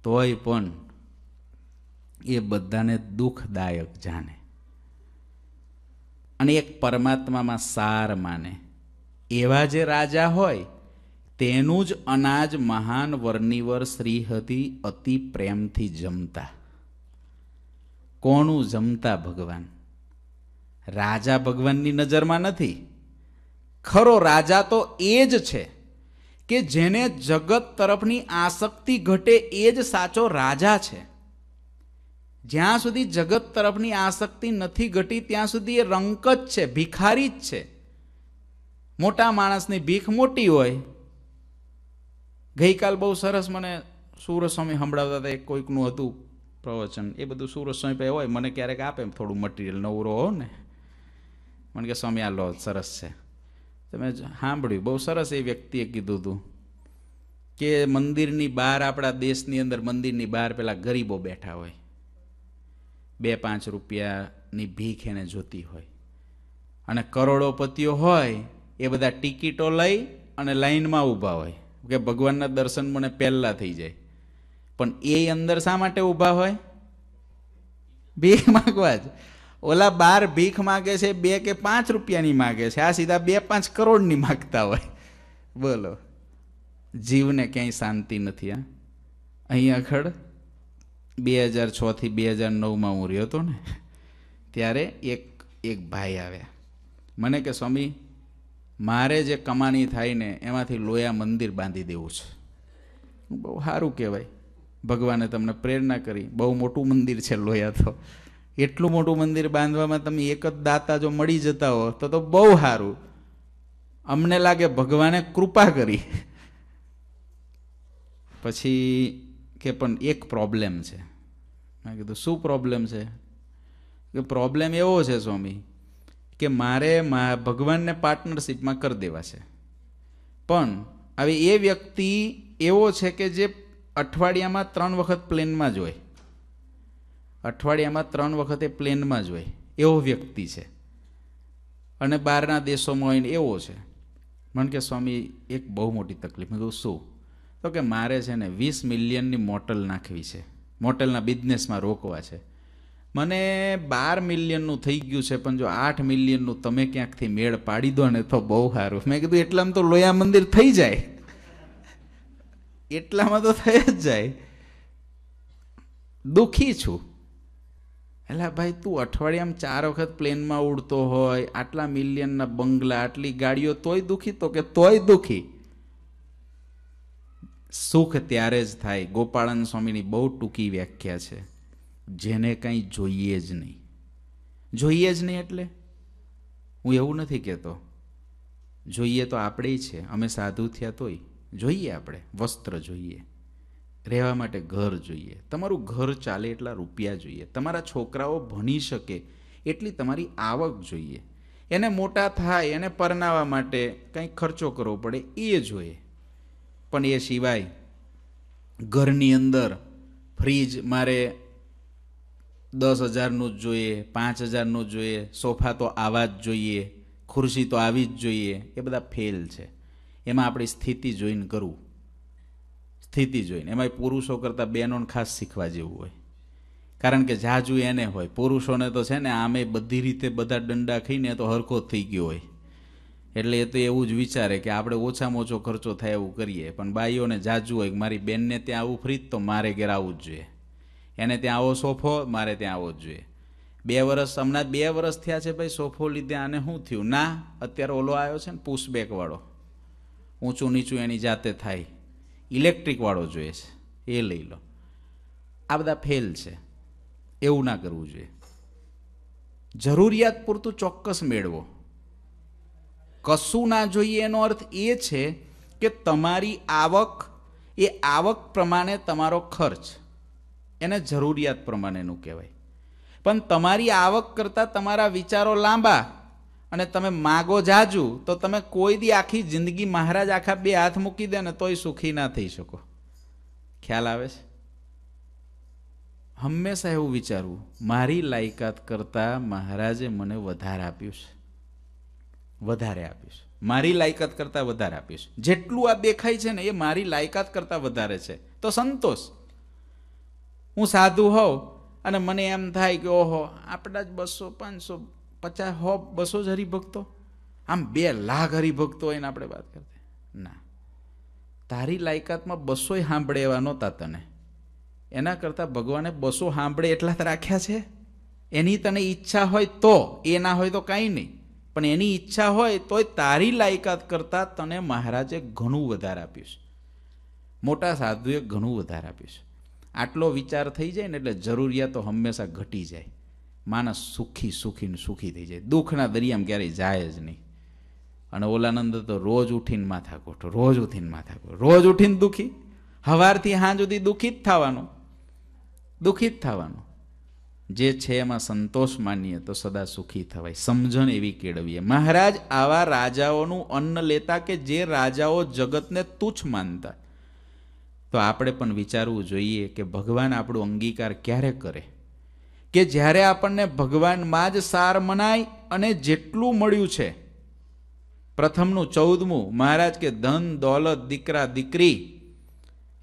S1: તોય પણ એ બધાને દુઃખદાયક જાણે અને એક પરમાત્મામાં સાર માને એવા જે રાજા હોય તેનું જ અનાજ મહાન વર્ણિવર શ્રી હતી અતિ પ્રેમથી જમતા કોનું જમતા ભગવાન રાજા ભગવાનની નજરમાં નથી ખરો રાજા તો એ જ છે કે જેને જગત તરફની આસક્તિ ઘટે એ જ સાચો રાજા છે જ્યાં સુધી જગત તરફની આસક્તિ નથી ઘટી ત્યાં સુધી એ રંક જ છે ભિખારી જ છે મોટા માણસની ભીખ મોટી હોય ગઈકાલ બહુ સરસ મને સુરસ્વામી સંભળાવતા હતા કોઈકનું હતું પ્રવચન એ બધું સુરસ્વામી પાસે હોય મને ક્યારેક આપે એમ થોડું મટીરિયલ નવરો હો ને મને કે સ્વામી આ લો સરસ છે તમે સાંભળ્યું બહુ સરસ એ વ્યક્તિએ કીધું હતું કે મંદિરની બહાર આપણા દેશની અંદર મંદિરની બહાર પેલા ગરીબો બેઠા હોય બે પાંચ રૂપિયાની ભીખ એને જોતી હોય અને કરોડોપતિઓ હોય એ બધા ટિકિટો લઈ અને લાઈનમાં ઊભા હોય કે ભગવાનના દર્શન મને પહેલાં થઈ જાય પણ એ અંદર શા માટે ઊભા હોય ભીખ માગવા જ ઓલા બાર ભીખ માગે છે બે કે પાંચ રૂપિયાની માગે છે આ સીધા બે પાંચ કરોડની માગતા હોય બોલો જીવને ક્યાંય શાંતિ નથી આ અહીં આગળ બે હજાર છથી બે હજાર નવમાં હું રહ્યો હતો ને ત્યારે એક એક ભાઈ આવ્યા મને કે સ્વામી મારે જે કમાણી થાય ને એમાંથી લોયા મંદિર બાંધી દેવું છે બહુ સારું કહેવાય ભગવાને તમને પ્રેરણા કરી બહુ મોટું મંદિર છે લોયા તો એટલું મોટું મંદિર બાંધવામાં તમે એક જ દાતા જો મળી જતા હો તો તો બહુ સારું અમને લાગે ભગવાને કૃપા કરી પછી કે પણ એક પ્રોબ્લેમ છે મેં કીધું શું પ્રોબ્લેમ છે કે પ્રોબ્લેમ એવો છે સ્વામી કે મારે ભગવાનને પાર્ટનરશિપમાં કરી દેવા છે પણ હવે એ વ્યક્તિ એવો છે કે જે અઠવાડિયામાં ત્રણ વખત પ્લેનમાં જ હોય અઠવાડિયામાં ત્રણ વખતે પ્લેનમાં જ હોય એવો વ્યક્તિ છે અને બહારના દેશોમાં હોય એવો છે મને કે સ્વામી એક બહુ મોટી તકલીફ મેં કહું શું તો કે મારે છે ને વીસ મિલિયનની મોટલ નાખવી છે મોટલના બિઝનેસમાં રોકવા છે મને બાર મિલિયનનું થઈ ગયું છે પણ જો આઠ મિલિયનનું તમે ક્યાંકથી મેળ પાડી દો ને તો બહુ સારું મેં કીધું એટલામાં તો લોયા મંદિર થઈ જાય એટલામાં તો થઈ જ જાય દુઃખી છું એટલે ભાઈ તું અઠવાડિયામાં ચાર વખત પ્લેનમાં ઉડતો હોય આટલા મિલિયનના બંગલા આટલી ગાડીઓ તોય દુઃખી તો કે તોય દુઃખી સુખ ત્યારે જ થાય ગોપાળન સ્વામીની બહુ ટૂંકી વ્યાખ્યા છે જેને કંઈ જોઈએ જ નહીં જોઈએ જ નહીં એટલે હું એવું નથી કહેતો જોઈએ તો આપણે છે અમે સાધુ થયા તોય જોઈએ આપણે વસ્ત્ર જોઈએ રહેવા માટે ઘર જોઈએ તમારું ઘર ચાલે એટલા રૂપિયા જોઈએ તમારા છોકરાઓ ભણી શકે એટલી તમારી આવક જોઈએ એને મોટા થાય એને પરનાવા માટે કંઈક ખર્ચો કરવો પડે એ જોઈએ પણ એ સિવાય ઘરની અંદર ફ્રીજ મારે દસ હજારનું જ જોઈએ પાંચ હજારનું જ જોઈએ સોફા તો આવા જ જોઈએ ખુરશી તો આવી જ જોઈએ એ બધા ફેલ છે એમાં આપણી સ્થિતિ જોઈને કરવું સ્થિતિ જોઈને એમાં પુરુષો કરતાં બહેનોને ખાસ શીખવા જેવું હોય કારણ કે જાજુ એને હોય પુરુષોને તો છે ને આમે બધી રીતે બધા દંડા ખાઈને તો હરખો થઈ ગયો હોય એટલે એ તો એવું જ વિચારે કે આપણે ઓછામાં ઓછો ખર્ચો થાય એવું કરીએ પણ બાઈઓને જાજુ હોય મારી બેનને ત્યાં આવું ફ્રી તો મારે ઘેર આવવું જ જોઈએ એને ત્યાં આવો સોફો મારે ત્યાં આવો જ જોઈએ બે વર્ષ હમણાં બે વર્ષ થયા છે ભાઈ સોફો લીધે આને શું થયું ના અત્યારે ઓલો આવ્યો છે ને પુશબેકવાળો ઊંચું નીચું એની જાતે થાય ઇલેક્ટ્રિકવાળો જોઈએ છે એ લઈ લો આ બધા ફેલ છે એવું ના કરવું જોઈએ જરૂરિયાત પૂરતું ચોક્કસ મેળવો કશું ના જોઈએ એનો અર્થ એ છે કે તમારી આવક એ આવક પ્રમાણે તમારો ખર્ચ એને જરૂરિયાત પ્રમાણેનું કહેવાય પણ તમારી આવક કરતાં તમારા વિચારો લાંબા અને તમે માગો જાજુ તો તમે કોઈ દી આખી જિંદગી મહારાજ આખા બે હાથ મૂકી દે ને તોય સુખી ના થઈ શકો ખ્યાલ આવે છે હંમેશા એવું વિચારવું મારી લાયકાત કરતાં મહારાજે મને વધારે આપ્યું છે વધારે આપ્યું છે મારી લાયકાત કરતાં વધારે આપ્યું છે જેટલું આ દેખાય છે ને એ મારી લાયકાત કરતાં વધારે છે તો સંતોષ હું સાધુ હોઉં અને મને એમ થાય કે ઓહો આપણા જ બસો પાંચસો પચાસ હો બસો જ હરિભક્તો આમ બે લાખ હરિભક્તો હોય ને આપણે વાત કરતા ના તારી લાયકાતમાં બસોય સાંભળે એવા નહોતા તને એના કરતાં ભગવાને બસો સાંભળે એટલા જ રાખ્યા છે એની તને ઈચ્છા હોય તો એ ના હોય તો કાંઈ નહીં પણ એની ઈચ્છા હોય તોય તારી લાયકાત કરતાં તને મહારાજે ઘણું વધારે આપ્યું છે મોટા સાધુએ ઘણું વધારે આપ્યું છે આટલો વિચાર થઈ જાય ને એટલે જરૂરિયાતો હંમેશા ઘટી જાય માણસ સુખી સુખીને સુખી થઈ જાય દુઃખના દરિયામાં ક્યારેય જાય જ નહીં અને ઓલાનંદ તો રોજ ઉઠીને માથા કોઠો રોજ ઉઠીને માથા કોઠો રોજ ઉઠીને દુઃખી હવારથી હા સુધી દુઃખી જ થવાનું દુઃખી જ થવાનું જે છે એમાં સંતોષ માનીએ તો સદા સુખી થવાય સમજણ એવી કેળવીએ મહારાજ આવા રાજાઓનું અન્ન લેતા કે જે રાજાઓ જગતને તુચ્છ માનતા તો આપણે પણ વિચારવું જોઈએ કે ભગવાન આપણો અંગીકાર ક્યારે કરે કે જ્યારે આપણને ભગવાનમાં જ સાર મનાય અને જેટલું મળ્યું છે પ્રથમનું ચૌદમું મહારાજ કે ધન દોલત દીકરા દીકરી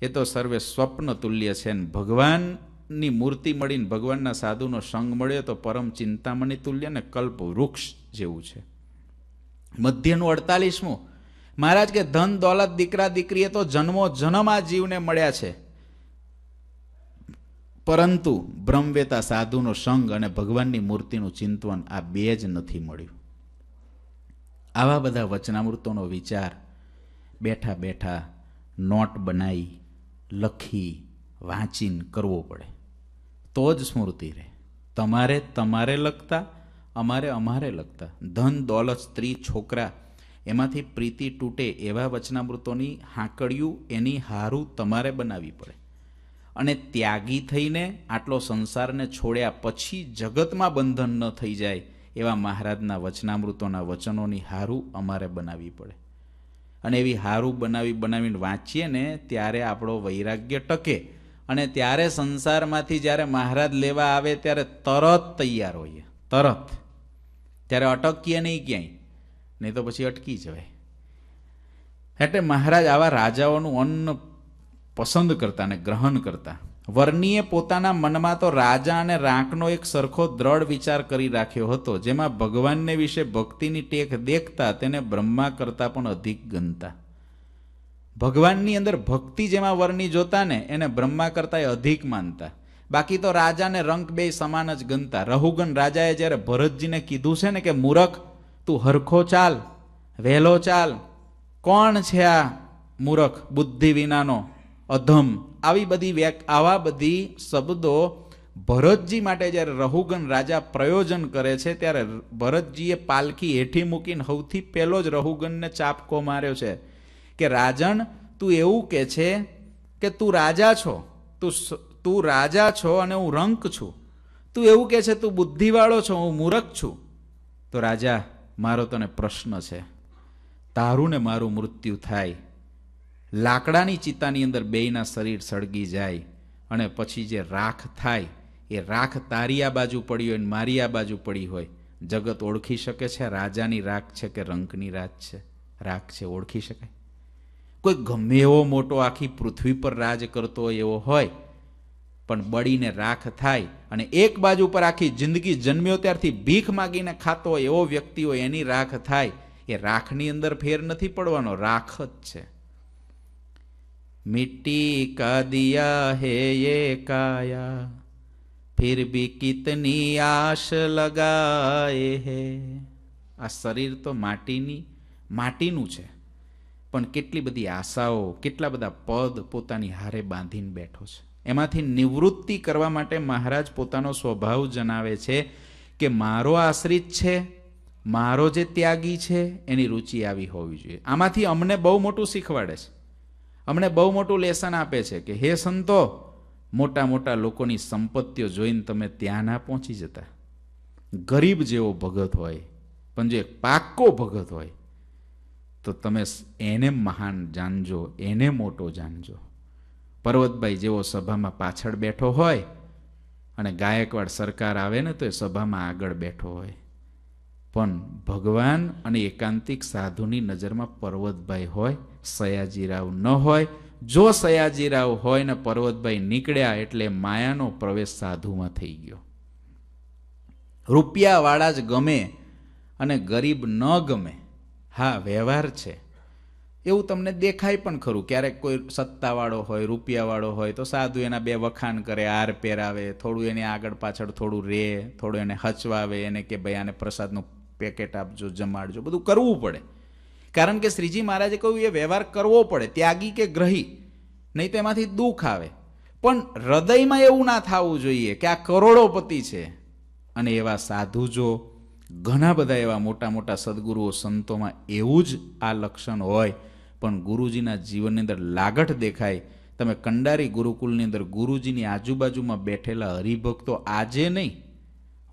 S1: એ તો સર્વે સ્વપ્ન તુલ્ય છે ને ભગવાનની મૂર્તિ મળીને ભગવાનના સાધુનો સંગ મળ્યો તો પરમ ચિંતામણી તુલ્ય ને કલ્પ વૃક્ષ જેવું છે મધ્યનું અડતાલીસમું મહારાજ કે ધન દોલત દીકરા દીકરીએ તો જન્મો જન્મ આ જીવને મળ્યા છે પરંતુ બ્રહ્મવેતા સાધુનો સંગ અને ભગવાનની મૂર્તિનું ચિંતવન આ બે જ નથી મળ્યું આવા બધા વચનામૃતોનો વિચાર બેઠા બેઠા નોટ બનાવી લખી વાંચીને કરવો પડે તો જ સ્મૃતિ રહે તમારે તમારે લખતા અમારે અમારે લખતા ધન દોલત સ્ત્રી છોકરા એમાંથી પ્રીતિ તૂટે એવા વચનામૃતોની હાંકડિયું એની હારું તમારે બનાવવી પડે અને ત્યાગી થઈને આટલો સંસારને છોડ્યા પછી જગતમાં બંધન ન થઈ જાય એવા મહારાજના વચનામૃતોના વચનોની હારું અમારે બનાવવી પડે અને એવી હારું બનાવી બનાવીને વાંચીએ ને ત્યારે આપણો વૈરાગ્ય ટકે અને ત્યારે સંસારમાંથી જ્યારે મહારાજ લેવા આવે ત્યારે તરત તૈયાર હોઈએ તરત ત્યારે અટકીએ નહીં ક્યાંય નહીં તો પછી અટકી જવાય એટલે મહારાજ આવા રાજાઓનું અન્ન પસંદ કરતા ને ગ્રહણ કરતા વર્ણીએ પોતાના મનમાં તો રાજા અને રાંકનો એક સરખો દ્રઢ વિચાર કરી રાખ્યો હતો જેમાં ભગવાનને વિશે ભક્તિની ટેક દેખતા તેને બ્રહ્મા કરતાં પણ અધિક ગણતા ભગવાનની અંદર ભક્તિ જેમાં વર્ણી જોતા ને એને બ્રહ્મા કરતાં અધિક માનતા બાકી તો રાજાને રંક બે સમાન જ ગણતા રહુગન રાજાએ જ્યારે ભરતજીને કીધું છે ને કે મૂરખ તું હરખો ચાલ વહેલો ચાલ કોણ છે આ મૂરખ બુદ્ધિ વિનાનો અધમ આવી બધી આવા બધી શબ્દો ભરતજી માટે જ્યારે રહુગન રાજા પ્રયોજન કરે છે ત્યારે ભરતજીએ પાલખી હેઠી મૂકીને સૌથી પહેલો જ રહુગનને ચાપકો માર્યો છે કે રાજન તું એવું કહે છે કે તું રાજા છો તું તું રાજા છો અને હું રંક છું તું એવું કહે છે તું બુદ્ધિવાળો છો હું મૂરખ છું તો રાજા મારો તને પ્રશ્ન છે તારું ને મારું મૃત્યુ થાય લાકડાની ચિતાની અંદર બેયના શરીર સળગી જાય અને પછી જે રાખ થાય એ રાખ તારી આ બાજુ પડી હોય ને મારી આ બાજુ પડી હોય જગત ઓળખી શકે છે રાજાની રાખ છે કે રંકની રાખ છે રાખ છે ઓળખી શકાય કોઈ ગમે એવો મોટો આખી પૃથ્વી પર રાજ કરતો હોય એવો હોય પણ બળીને રાખ થાય અને એક બાજુ પર આખી જિંદગી જન્મ્યો ત્યારથી ભીખ માગીને ખાતો હોય એવો વ્યક્તિ હોય એની રાખ થાય એ રાખની અંદર ફેર નથી પડવાનો રાખ જ છે મિટ્ટી કાદિયા દિયા હે યે કાયા ફિર ભી કિતની આશ લગાએ હે આ શરીર તો માટીની માટીનું છે પણ કેટલી બધી આશાઓ કેટલા બધા પદ પોતાની હારે બાંધીને બેઠો છે એમાંથી નિવૃત્તિ કરવા માટે મહારાજ પોતાનો સ્વભાવ જણાવે છે કે મારો આશ્રિત છે મારો જે ત્યાગી છે એની રુચિ આવી હોવી જોઈએ આમાંથી અમને બહુ મોટું શીખવાડે છે અમને બહુ મોટું લેસન આપે છે કે હે સંતો મોટા મોટા લોકોની સંપત્તિઓ જોઈને તમે ત્યાં ના પહોંચી જતા ગરીબ જેવો ભગત હોય પણ જે પાક્કો ભગત હોય તો તમે એને મહાન જાણજો એને મોટો જાણજો પર્વતભાઈ જેવો સભામાં પાછળ બેઠો હોય અને ગાયકવાડ સરકાર આવે ને તો એ સભામાં આગળ બેઠો હોય પણ ભગવાન અને એકાંતિક સાધુની નજરમાં પર્વતભાઈ હોય સયાજીરાવ ન હોય જો સયાજીરાવ હોય ને પર્વતભાઈ નીકળ્યા એટલે માયાનો પ્રવેશ સાધુમાં થઈ ગયો રૂપિયાવાળા જ ગમે અને ગરીબ ન ગમે હા વ્યવહાર છે એવું તમને દેખાય પણ ખરું ક્યારેક કોઈ સત્તાવાળો હોય રૂપિયાવાળો હોય તો સાધુ એના બે વખાણ કરે આર પહેરાવે થોડું એને આગળ પાછળ થોડું રે થોડું એને હચવાવે એને કે ભાઈ આને પ્રસાદનું પેકેટ આપજો જમાડજો બધું કરવું પડે કારણ કે શ્રીજી મહારાજે કહ્યું એ વ્યવહાર કરવો પડે ત્યાગી કે ગ્રહી નહીં તો એમાંથી દુઃખ આવે પણ હૃદયમાં એવું ના થવું જોઈએ કે આ કરોડોપતિ છે અને એવા સાધુ જો ઘણા બધા એવા મોટા મોટા સદગુરુઓ સંતોમાં એવું જ આ લક્ષણ હોય પણ ગુરુજીના જીવનની અંદર લાગટ દેખાય તમે કંડારી ગુરુકુલની અંદર ગુરુજીની આજુબાજુમાં બેઠેલા હરિભક્તો આજે નહીં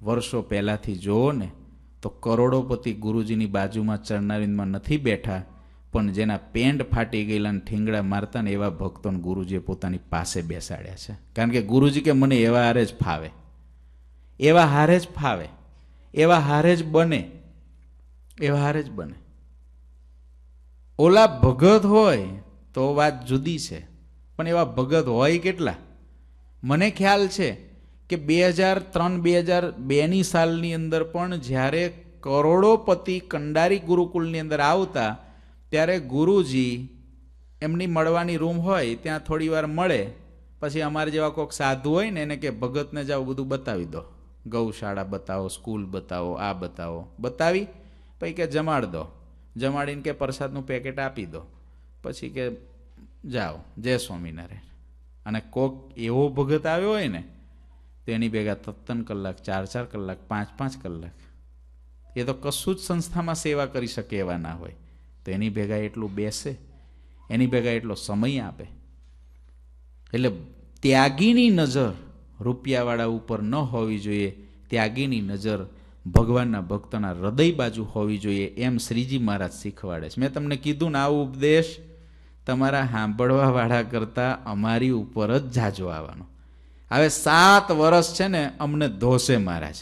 S1: વર્ષો પહેલાંથી જુઓ ને તો કરોડોપતિ ગુરુજીની બાજુમાં ચરણારીમાં નથી બેઠા પણ જેના પેન્ટ ફાટી ગયેલા ને ઠીંગડા મારતા ને એવા ભક્તોને ગુરુજીએ પોતાની પાસે બેસાડ્યા છે કારણ કે ગુરુજી કે મને એવા હારે જ ફાવે એવા હારે જ ફાવે એવા હારે જ બને એવા હારે જ બને ઓલા ભગત હોય તો વાત જુદી છે પણ એવા ભગત હોય કેટલા મને ખ્યાલ છે કે બે હજાર ત્રણ બે હજાર બેની સાલની અંદર પણ જ્યારે કરોડોપતિ કંડારી ગુરુકુલની અંદર આવતા ત્યારે ગુરુજી એમની મળવાની રૂમ હોય ત્યાં થોડીવાર મળે પછી અમારે જેવા કોઈક સાધુ હોય ને એને કે ભગતને જાઓ બધું બતાવી દો ગૌશાળા બતાવો સ્કૂલ બતાવો આ બતાવો બતાવી પછી કે જમાડ દો જમાડીને કે પ્રસાદનું પેકેટ આપી દો પછી કે જાઓ જય સ્વામિનારાયણ અને કોક એવો ભગત આવ્યો હોય ને તેની ભેગા ત્રણ કલાક ચાર ચાર કલાક પાંચ પાંચ કલાક એ તો કશું જ સંસ્થામાં સેવા કરી શકે એવા ના હોય તો એની ભેગા એટલું બેસે એની ભેગા એટલો સમય આપે એટલે ત્યાગીની નજર રૂપિયાવાળા ઉપર ન હોવી જોઈએ ત્યાગીની નજર ભગવાનના ભક્તના હૃદય બાજુ હોવી જોઈએ એમ શ્રીજી મહારાજ શીખવાડે છે મેં તમને કીધું ને આ ઉપદેશ તમારા સાંભળવાવાળા કરતાં અમારી ઉપર જ જાજો આવવાનો હવે સાત વર્ષ છે ને અમને ધોશે મહારાજ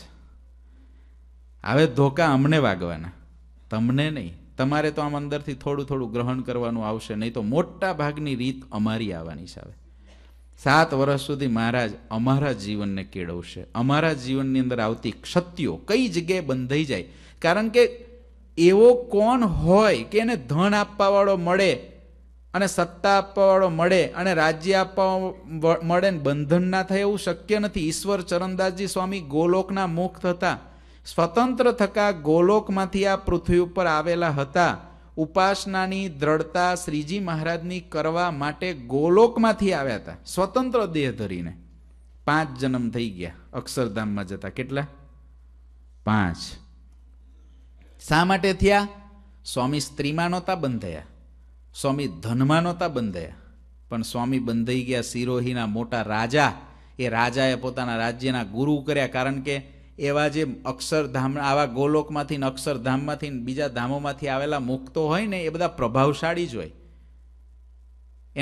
S1: હવે ધોકા અમને વાગવાના તમને નહીં તમારે તો આમ અંદરથી થોડું થોડું ગ્રહણ કરવાનું આવશે નહીં તો મોટા ભાગની રીત અમારી આવવાની છે હવે સાત વર્ષ સુધી મહારાજ અમારા જીવનને કેળવશે અમારા જીવનની અંદર આવતી ક્ષતિઓ કઈ જગ્યાએ બંધાઈ જાય કારણ કે એવો કોણ હોય કે એને ધન આપવાવાળો મળે અને સત્તા આપવાવાળો મળે અને રાજ્ય આપવા મળે ને બંધન ના થાય એવું શક્ય નથી ઈશ્વર ચરણદાસજી સ્વામી ગોલોકના મુક્ત હતા સ્વતંત્ર થતા ગોલોકમાંથી આ પૃથ્વી ઉપર આવેલા હતા ઉપાસનાની દ્રઢતા શ્રીજી મહારાજની કરવા માટે ગોલોકમાંથી આવ્યા હતા સ્વતંત્ર દેહ ધરીને પાંચ જન્મ થઈ ગયા અક્ષરધામમાં જતા કેટલા પાંચ શા માટે થયા સ્વામી સ્ત્રીમાં નહોતા બંધાયા સ્વામી ધનમાં નહોતા બંધાયા પણ સ્વામી બંધાઈ ગયા સિરોહીના મોટા રાજા એ રાજાએ પોતાના રાજ્યના ગુરુ કર્યા કારણ કે એવા જે અક્ષરધામ આવા ગોલોકમાંથી ને અક્ષરધામમાંથી બીજા ધામોમાંથી આવેલા મુક્તો હોય ને એ બધા પ્રભાવશાળી જ હોય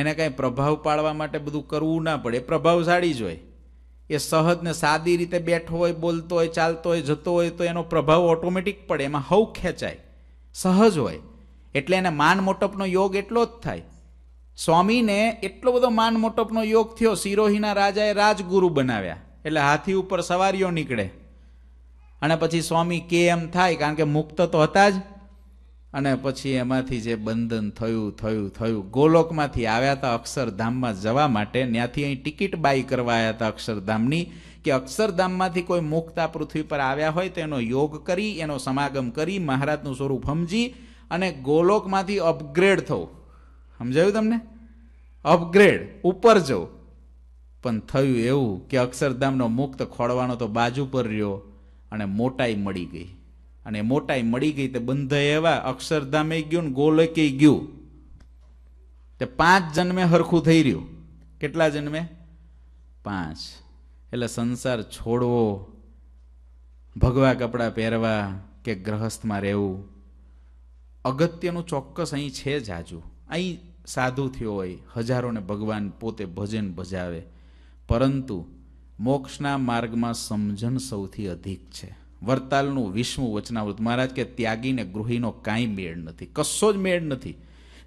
S1: એને કાંઈ પ્રભાવ પાડવા માટે બધું કરવું ના પડે પ્રભાવશાળી જ હોય એ સહજ ને સાદી રીતે બેઠો હોય બોલતો હોય ચાલતો હોય જતો હોય તો એનો પ્રભાવ ઓટોમેટિક પડે એમાં હવ ખેંચાય સહજ હોય એટલે એને માન મોટપનો યોગ એટલો જ થાય સ્વામીને એટલો બધો માન મોટપનો યોગ થયો સિરોહીના રાજાએ રાજગુરુ બનાવ્યા એટલે હાથી ઉપર સવારીઓ નીકળે અને પછી સ્વામી કે એમ થાય કારણ કે મુક્ત તો હતા જ અને પછી એમાંથી જે બંધન થયું થયું થયું ગોલોકમાંથી આવ્યા હતા અક્ષરધામમાં જવા માટે ત્યાંથી અહીં ટિકિટ બાય કરવા આવ્યા હતા અક્ષરધામની કે અક્ષરધામમાંથી કોઈ મુક્ત આ પૃથ્વી પર આવ્યા હોય તો એનો યોગ કરી એનો સમાગમ કરી મહારાજનું સ્વરૂપ સમજી અને ગોલોકમાંથી અપગ્રેડ થવું સમજાયું તમને અપગ્રેડ ઉપર જવું પણ થયું એવું કે અક્ષરધામનો મુક્ત ખોળવાનો તો બાજુ પર રહ્યો અને મોટાઈ મળી ગઈ અને મોટાઈ મળી ગઈ તે બંધ એવા અક્ષરધામે ગયું ને ગોલકે ગયું તે પાંચ જન્મે હરખું થઈ રહ્યું કેટલા જન્મે પાંચ એટલે સંસાર છોડવો ભગવા કપડાં પહેરવા કે ગ્રહસ્થમાં રહેવું અગત્યનું ચોક્કસ અહીં છે જ જાજુ અહીં સાધુ થયો હોય હજારોને ભગવાન પોતે ભજન ભજાવે પરંતુ મોક્ષના માર્ગમાં સમજણ સૌથી અધિક છે વરતાલનું વિષ્ણુ વચનાવૃત મહારાજ કે ત્યાગીને ગૃહિનો કાંઈ મેળ નથી કશો જ મેળ નથી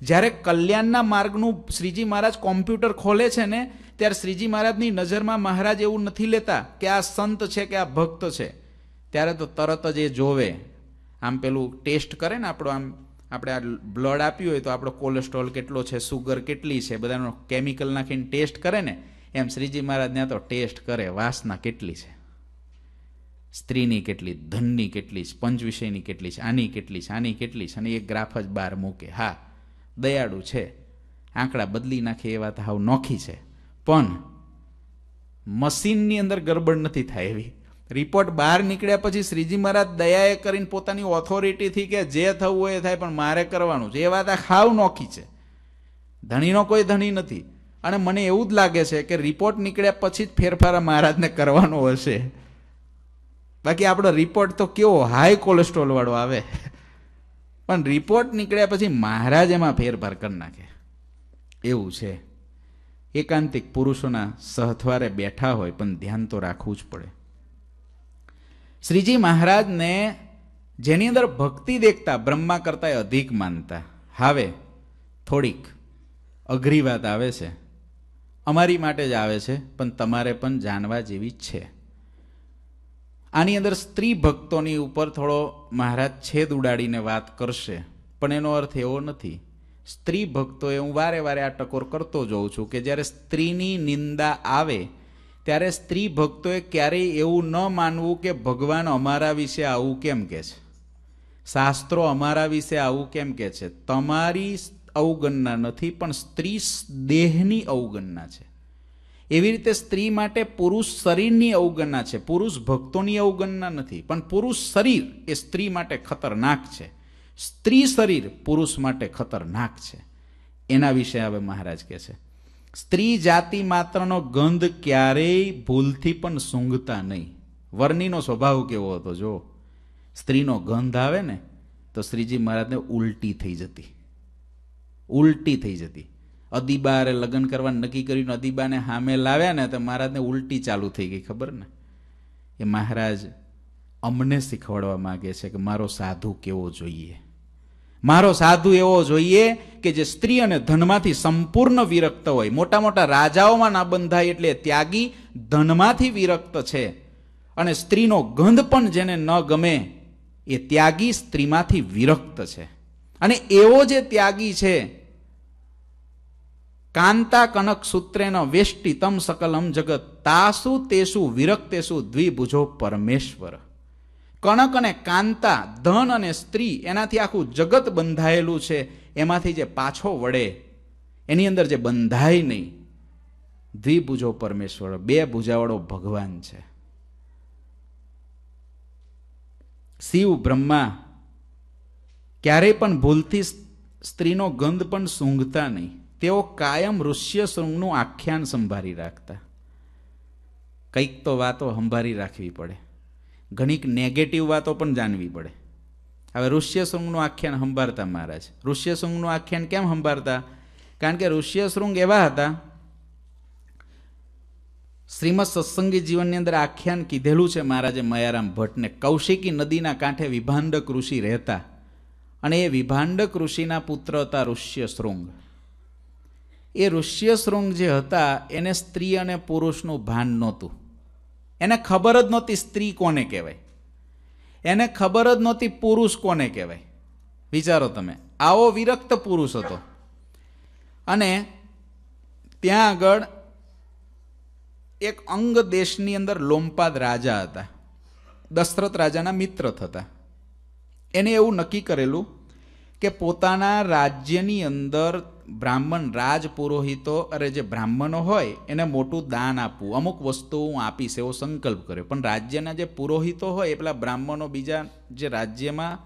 S1: જ્યારે કલ્યાણના માર્ગનું શ્રીજી મહારાજ કોમ્પ્યુટર ખોલે છે ને ત્યારે શ્રીજી મહારાજની નજરમાં મહારાજ એવું નથી લેતા કે આ સંત છે કે આ ભક્ત છે ત્યારે તો તરત જ એ જોવે આમ પેલું ટેસ્ટ કરે ને આપણો આમ આપણે આ બ્લડ આપ્યું હોય તો આપણો કોલેસ્ટ્રોલ કેટલો છે સુગર કેટલી છે બધાનો કેમિકલ નાખીને ટેસ્ટ કરે ને એમ શ્રીજી મહારાજ તો ટેસ્ટ કરે વાસના કેટલી છે સ્ત્રીની કેટલી ધનની કેટલી છે પંચ વિષયની કેટલી છે આની કેટલી છે આની કેટલી છે અને એ ગ્રાફ જ બહાર મૂકે હા દયાળુ છે આંકડા બદલી નાખે એ વાત હાવ નોખી છે પણ મશીનની અંદર ગરબડ નથી થાય એવી રિપોર્ટ બહાર નીકળ્યા પછી શ્રીજી મહારાજ દયાએ કરીને પોતાની ઓથોરિટીથી કે જે થવું હોય એ થાય પણ મારે કરવાનું છે એ વાત આ ખાવ નોખી છે ધણીનો કોઈ ધણી નથી અને મને એવું જ લાગે છે કે રિપોર્ટ નીકળ્યા પછી જ ફેરફાર મહારાજને કરવાનો હશે બાકી આપણો રિપોર્ટ તો કેવો હાઈ કોલેસ્ટ્રોલવાળો આવે પણ રિપોર્ટ નીકળ્યા પછી મહારાજ એમાં ફેરફાર કરી નાખે એવું છે એકાંતિક પુરુષોના સહથવારે બેઠા હોય પણ ધ્યાન તો રાખવું જ પડે શ્રીજી મહારાજને જેની અંદર ભક્તિ દેખતા બ્રહ્મા કરતાં અધિક માનતા હવે થોડીક અઘરી વાત આવે છે અમારી માટે જ આવે છે પણ તમારે પણ જાણવા જેવી છે આની અંદર સ્ત્રી ભક્તોની ઉપર થોડો મહારાજ છેદ ઉડાડીને વાત કરશે પણ એનો અર્થ એવો નથી સ્ત્રી ભક્તોએ હું વારે વારે આ ટકોર કરતો જોઉં છું કે જ્યારે સ્ત્રીની નિંદા આવે ત્યારે સ્ત્રી ભક્તોએ ક્યારેય એવું ન માનવું કે ભગવાન અમારા વિશે આવું કેમ કે છે શાસ્ત્રો અમારા વિશે આવું કેમ કે છે તમારી અવગણના નથી પણ સ્ત્રી દેહની અવગણના છે એવી રીતે સ્ત્રી માટે પુરુષ શરીરની અવગણના છે પુરુષ ભક્તોની અવગણના નથી પણ પુરુષ શરીર એ સ્ત્રી માટે ખતરનાક છે સ્ત્રી શરીર પુરુષ માટે ખતરનાક છે એના વિશે હવે મહારાજ કહે છે સ્ત્રી જાતિ માત્રનો ગંધ ક્યારેય ભૂલથી પણ સૂંઘતા નહીં વર્ણિનો સ્વભાવ કેવો હતો જો સ્ત્રીનો ગંધ આવે ને તો શ્રીજી મહારાજને ઉલટી થઈ જતી ઉલટી થઈ જતી અદીબારે લગ્ન કરવા નક્કી કર્યું અદીબાને સામે લાવ્યા ને તો મહારાજને ઉલટી ચાલુ થઈ ગઈ ખબર ને એ મહારાજ અમને શીખવાડવા માગે છે કે મારો સાધુ કેવો જોઈએ મારો સાધુ એવો જોઈએ કે જે સ્ત્રી અને ધનમાંથી સંપૂર્ણ વિરક્ત હોય મોટા મોટા રાજાઓમાં ના બંધાય એટલે ત્યાગી ધનમાંથી વિરક્ત છે અને સ્ત્રીનો ગંધ પણ જેને ન ગમે એ ત્યાગી સ્ત્રીમાંથી વિરક્ત છે અને એવો જે ત્યાગી છે કાંતા કનક સૂત્રેન વેષ્ટિતમ સકલમ જગત તાસુ તેસુ વિરક્તેસુ દ્વિભુજો પરમેશ્વર કણક અને કાંતા ધન અને સ્ત્રી એનાથી આખું જગત બંધાયેલું છે એમાંથી જે પાછો વળે એની અંદર જે બંધાય નહીં દ્વિભુજો પરમેશ્વર બે ભુજાવાળો ભગવાન છે શિવ બ્રહ્મા ક્યારેય પણ ભૂલથી સ્ત્રીનો ગંધ પણ સૂંઘતા નહીં તેઓ કાયમ શૃંગનું આખ્યાન સંભાળી રાખતા કંઈક તો વાતો સંભાળી રાખવી પડે ઘણીક નેગેટિવ વાતો પણ જાણવી પડે હવે ઋષ્યશૃંગનું આખ્યાન સંભાળતા મહારાજ ઋષ્યશૃંગનું આખ્યાન કેમ સંભાળતા કારણ કે ઋષ્યશૃંગ એવા હતા શ્રીમદ સત્સંગી જીવનની અંદર આખ્યાન કીધેલું છે મહારાજે મયારામ ભટ્ટને કૌશિકી નદીના કાંઠે વિભાંડક ઋષિ રહેતા અને એ વિભાંડક ઋષિના પુત્ર હતા ઋષ્યશૃંગ એ ઋષ્યશૃંગ જે હતા એને સ્ત્રી અને પુરુષનું ભાન નહોતું એને ખબર જ નહોતી સ્ત્રી કોને કહેવાય એને ખબર જ નહોતી પુરુષ કોને કહેવાય વિચારો તમે આવો વિરક્ત પુરુષ હતો અને ત્યાં આગળ એક અંગ દેશની અંદર લોમપાદ રાજા હતા દશરથ રાજાના મિત્ર થતા એને એવું નક્કી કરેલું કે પોતાના રાજ્યની અંદર બ્રાહ્મણ રાજ પુરોહિતો અરે જે બ્રાહ્મણો હોય એને મોટું દાન આપવું અમુક વસ્તુ હું આપીશ એવો સંકલ્પ કર્યો પણ રાજ્યના જે પુરોહિતો હોય એ પેલા બ્રાહ્મણો બીજા જે રાજ્યમાં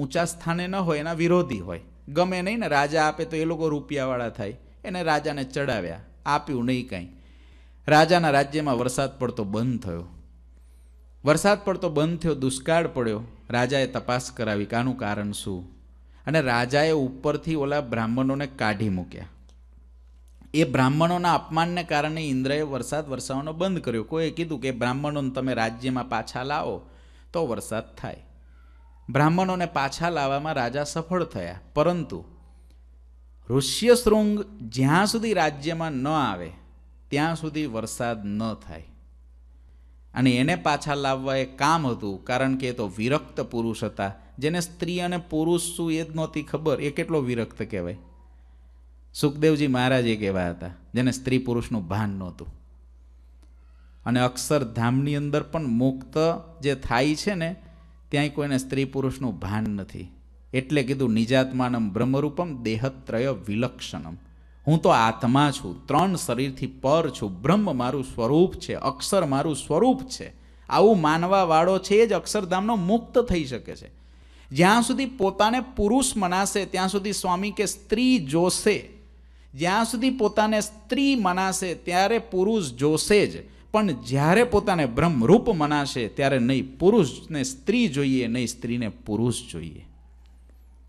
S1: ઊંચા સ્થાને ન હોય એના વિરોધી હોય ગમે નહીં ને રાજા આપે તો એ લોકો રૂપિયાવાળા થાય એને રાજાને ચડાવ્યા આપ્યું નહીં કાંઈ રાજાના રાજ્યમાં વરસાદ પડતો બંધ થયો વરસાદ પડતો બંધ થયો દુષ્કાળ પડ્યો રાજાએ તપાસ કરાવી કાનું કારણ શું અને રાજાએ ઉપરથી ઓલા બ્રાહ્મણોને કાઢી મૂક્યા એ બ્રાહ્મણોના અપમાનને કારણે ઇન્દ્રએ વરસાદ વરસાવવાનો બંધ કર્યો કોઈએ કીધું કે બ્રાહ્મણોને તમે રાજ્યમાં પાછા લાવો તો વરસાદ થાય બ્રાહ્મણોને પાછા લાવવામાં રાજા સફળ થયા પરંતુ ઋષ્યશૃંગ જ્યાં સુધી રાજ્યમાં ન આવે ત્યાં સુધી વરસાદ ન થાય અને એને પાછા લાવવા એ કામ હતું કારણ કે એ તો વિરક્ત પુરુષ હતા જેને સ્ત્રી અને પુરુષ શું એ જ નહોતી ખબર એ કેટલો વિરક્ત કહેવાય સુખદેવજી મહારાજ એ કહેવા હતા જેને સ્ત્રી પુરુષનું ભાન નહોતું અને અક્ષરધામની અંદર પણ મુક્ત જે થાય છે ને ત્યાંય કોઈને સ્ત્રી પુરુષનું ભાન નથી એટલે કીધું નિજાત્માનમ બ્રહ્મરૂપમ દેહત્રય વિલક્ષણમ હું તો આત્મા છું ત્રણ શરીરથી પર છું બ્રહ્મ મારું સ્વરૂપ છે અક્ષર મારું સ્વરૂપ છે આવું માનવાવાળો છે એ જ અક્ષરધામનો મુક્ત થઈ શકે છે જ્યાં સુધી પોતાને પુરુષ મનાશે ત્યાં સુધી સ્વામી કે સ્ત્રી જોશે જ્યાં સુધી પોતાને સ્ત્રી મનાશે ત્યારે પુરુષ જોશે જ પણ જ્યારે પોતાને બ્રહ્મરૂપ મનાશે ત્યારે નહીં પુરુષને સ્ત્રી જોઈએ નહીં સ્ત્રીને પુરુષ જોઈએ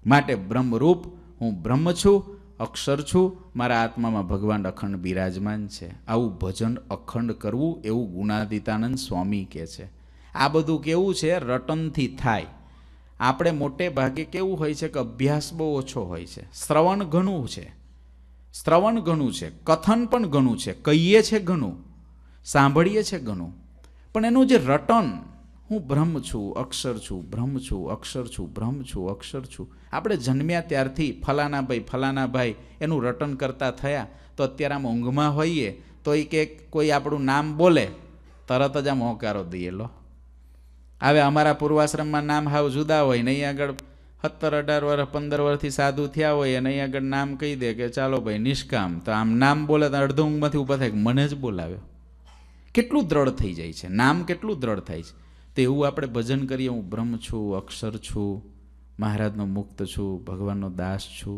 S1: માટે બ્રહ્મરૂપ હું બ્રહ્મ છું અક્ષર છું મારા આત્મામાં ભગવાન અખંડ બિરાજમાન છે આવું ભજન અખંડ કરવું એવું ગુણાદિતાનંદ સ્વામી કહે છે આ બધું કેવું છે રટનથી થાય આપણે મોટે ભાગે કેવું હોય છે કે અભ્યાસ બહુ ઓછો હોય છે શ્રવણ ઘણું છે શ્રવણ ઘણું છે કથન પણ ઘણું છે કહીએ છે ઘણું સાંભળીએ છે ઘણું પણ એનું જે રટન હું બ્રહ્મ છું અક્ષર છું બ્રહ્મ છું અક્ષર છું બ્રહ્મ છું અક્ષર છું આપણે જન્મ્યા ત્યારથી ફલાના ભાઈ ફલાના ભાઈ એનું રટન કરતા થયા તો અત્યારે આમ ઊંઘમાં હોઈએ તો એ કે કોઈ આપણું નામ બોલે તરત જ આમ હોંકારો દઈએ લો હવે અમારા પૂર્વાશ્રમમાં નામ હાવ જુદા હોય નહીં આગળ સત્તર અઢાર વર્ષ પંદર વર્ષથી સાધુ થયા હોય અને અહીં આગળ નામ કહી દે કે ચાલો ભાઈ નિષ્કામ તો આમ નામ બોલે તો અડધો ઊંઘમાંથી ઊભા થાય મને જ બોલાવ્યો કેટલું દ્રઢ થઈ જાય છે નામ કેટલું દ્રઢ થાય છે તો એવું આપણે ભજન કરીએ હું બ્રહ્મ છું અક્ષર છું મહારાજનો મુક્ત છું ભગવાનનો દાસ છું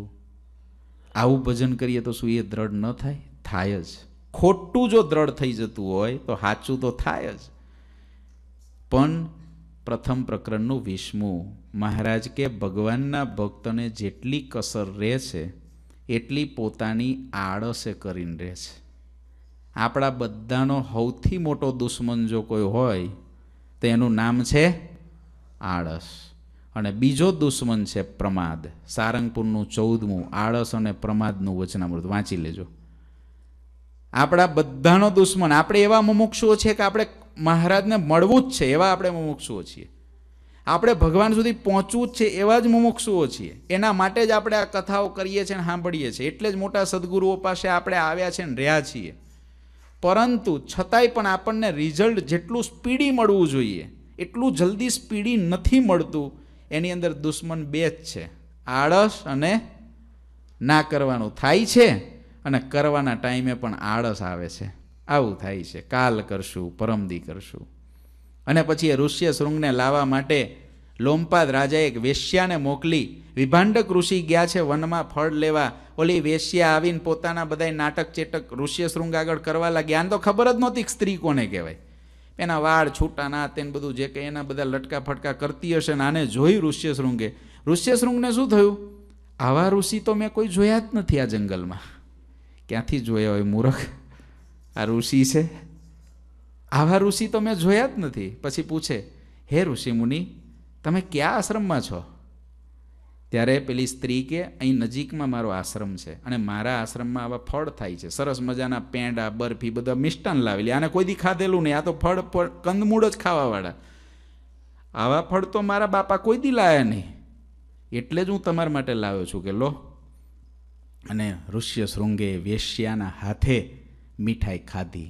S1: આવું ભજન કરીએ તો શું એ દ્રઢ ન થાય થાય જ ખોટું જો દ્રઢ થઈ જતું હોય તો સાચું તો થાય જ પણ પ્રથમ પ્રકરણનું વીસમું મહારાજ કે ભગવાનના ભક્તને જેટલી કસર રહે છે એટલી પોતાની આળસે કરીને રહે છે આપણા બધાનો સૌથી મોટો દુશ્મન જો કોઈ હોય તો એનું નામ છે આળસ અને બીજો દુશ્મન છે પ્રમાદ સારંગપુરનું ચૌદમું આળસ અને પ્રમાદનું વચનામૃત વાંચી લેજો આપણા બધાનો દુશ્મન આપણે એવા મુમુક્ષુઓ છે કે આપણે મહારાજને મળવું જ છે એવા આપણે મુમુક્ષુઓ છીએ આપણે ભગવાન સુધી પહોંચવું જ છે એવા જ મુમુક્ષુઓ છીએ એના માટે જ આપણે આ કથાઓ કરીએ છીએ સાંભળીએ છીએ એટલે જ મોટા સદગુરુઓ પાસે આપણે આવ્યા છે ને રહ્યા છીએ પરંતુ છતાંય પણ આપણને રિઝલ્ટ જેટલું સ્પીડી મળવું જોઈએ એટલું જલ્દી સ્પીડી નથી મળતું એની અંદર દુશ્મન બે જ છે આળસ અને ના કરવાનું થાય છે અને કરવાના ટાઈમે પણ આળસ આવે છે આવું થાય છે કાલ કરશું પરમદી કરશું અને પછી એ ઋષ્ય શૃંગને લાવવા માટે લોમપાદ રાજાએ એક વેશ્યાને મોકલી વિભાંડક ઋષિ ગયા છે વનમાં ફળ લેવા ઓલી વેશ્યા આવીને પોતાના બધાય નાટક ચેટક ઋષ્ય શૃંગ આગળ કરવા લાગ્યા આને તો ખબર જ નહોતી સ્ત્રી કોને કહેવાય એના વાળ છૂટા ના તેને બધું જે કંઈ એના બધા લટકા ફટકા કરતી હશે ને આને જોઈ ઋષ્ય શૃંગે ઋષ્ય શૃંગને શું થયું આવા ઋષિ તો મેં કોઈ જોયા જ નથી આ જંગલમાં ક્યાંથી જોયા હોય મૂરખ આ ઋષિ છે આવા ઋષિ તો મેં જોયા જ નથી પછી પૂછે હે ઋષિ મુનિ તમે કયા આશ્રમમાં છો ત્યારે પેલી સ્ત્રી કે અહીં નજીકમાં મારો આશ્રમ છે અને મારા આશ્રમમાં આવા ફળ થાય છે સરસ મજાના પેંડા બરફી બધા મિષ્ટાન લાવેલી આને કોઈ દી ખાધેલું નહીં આ તો ફળ ફળ કંદમૂળ જ ખાવાવાળા આવા ફળ તો મારા બાપા કોઈ દી લાયા નહીં એટલે જ હું તમારા માટે લાવ્યો છું કે લો અને ઋષ્ય શૃંગે વેશ્યાના હાથે મીઠાઈ ખાધી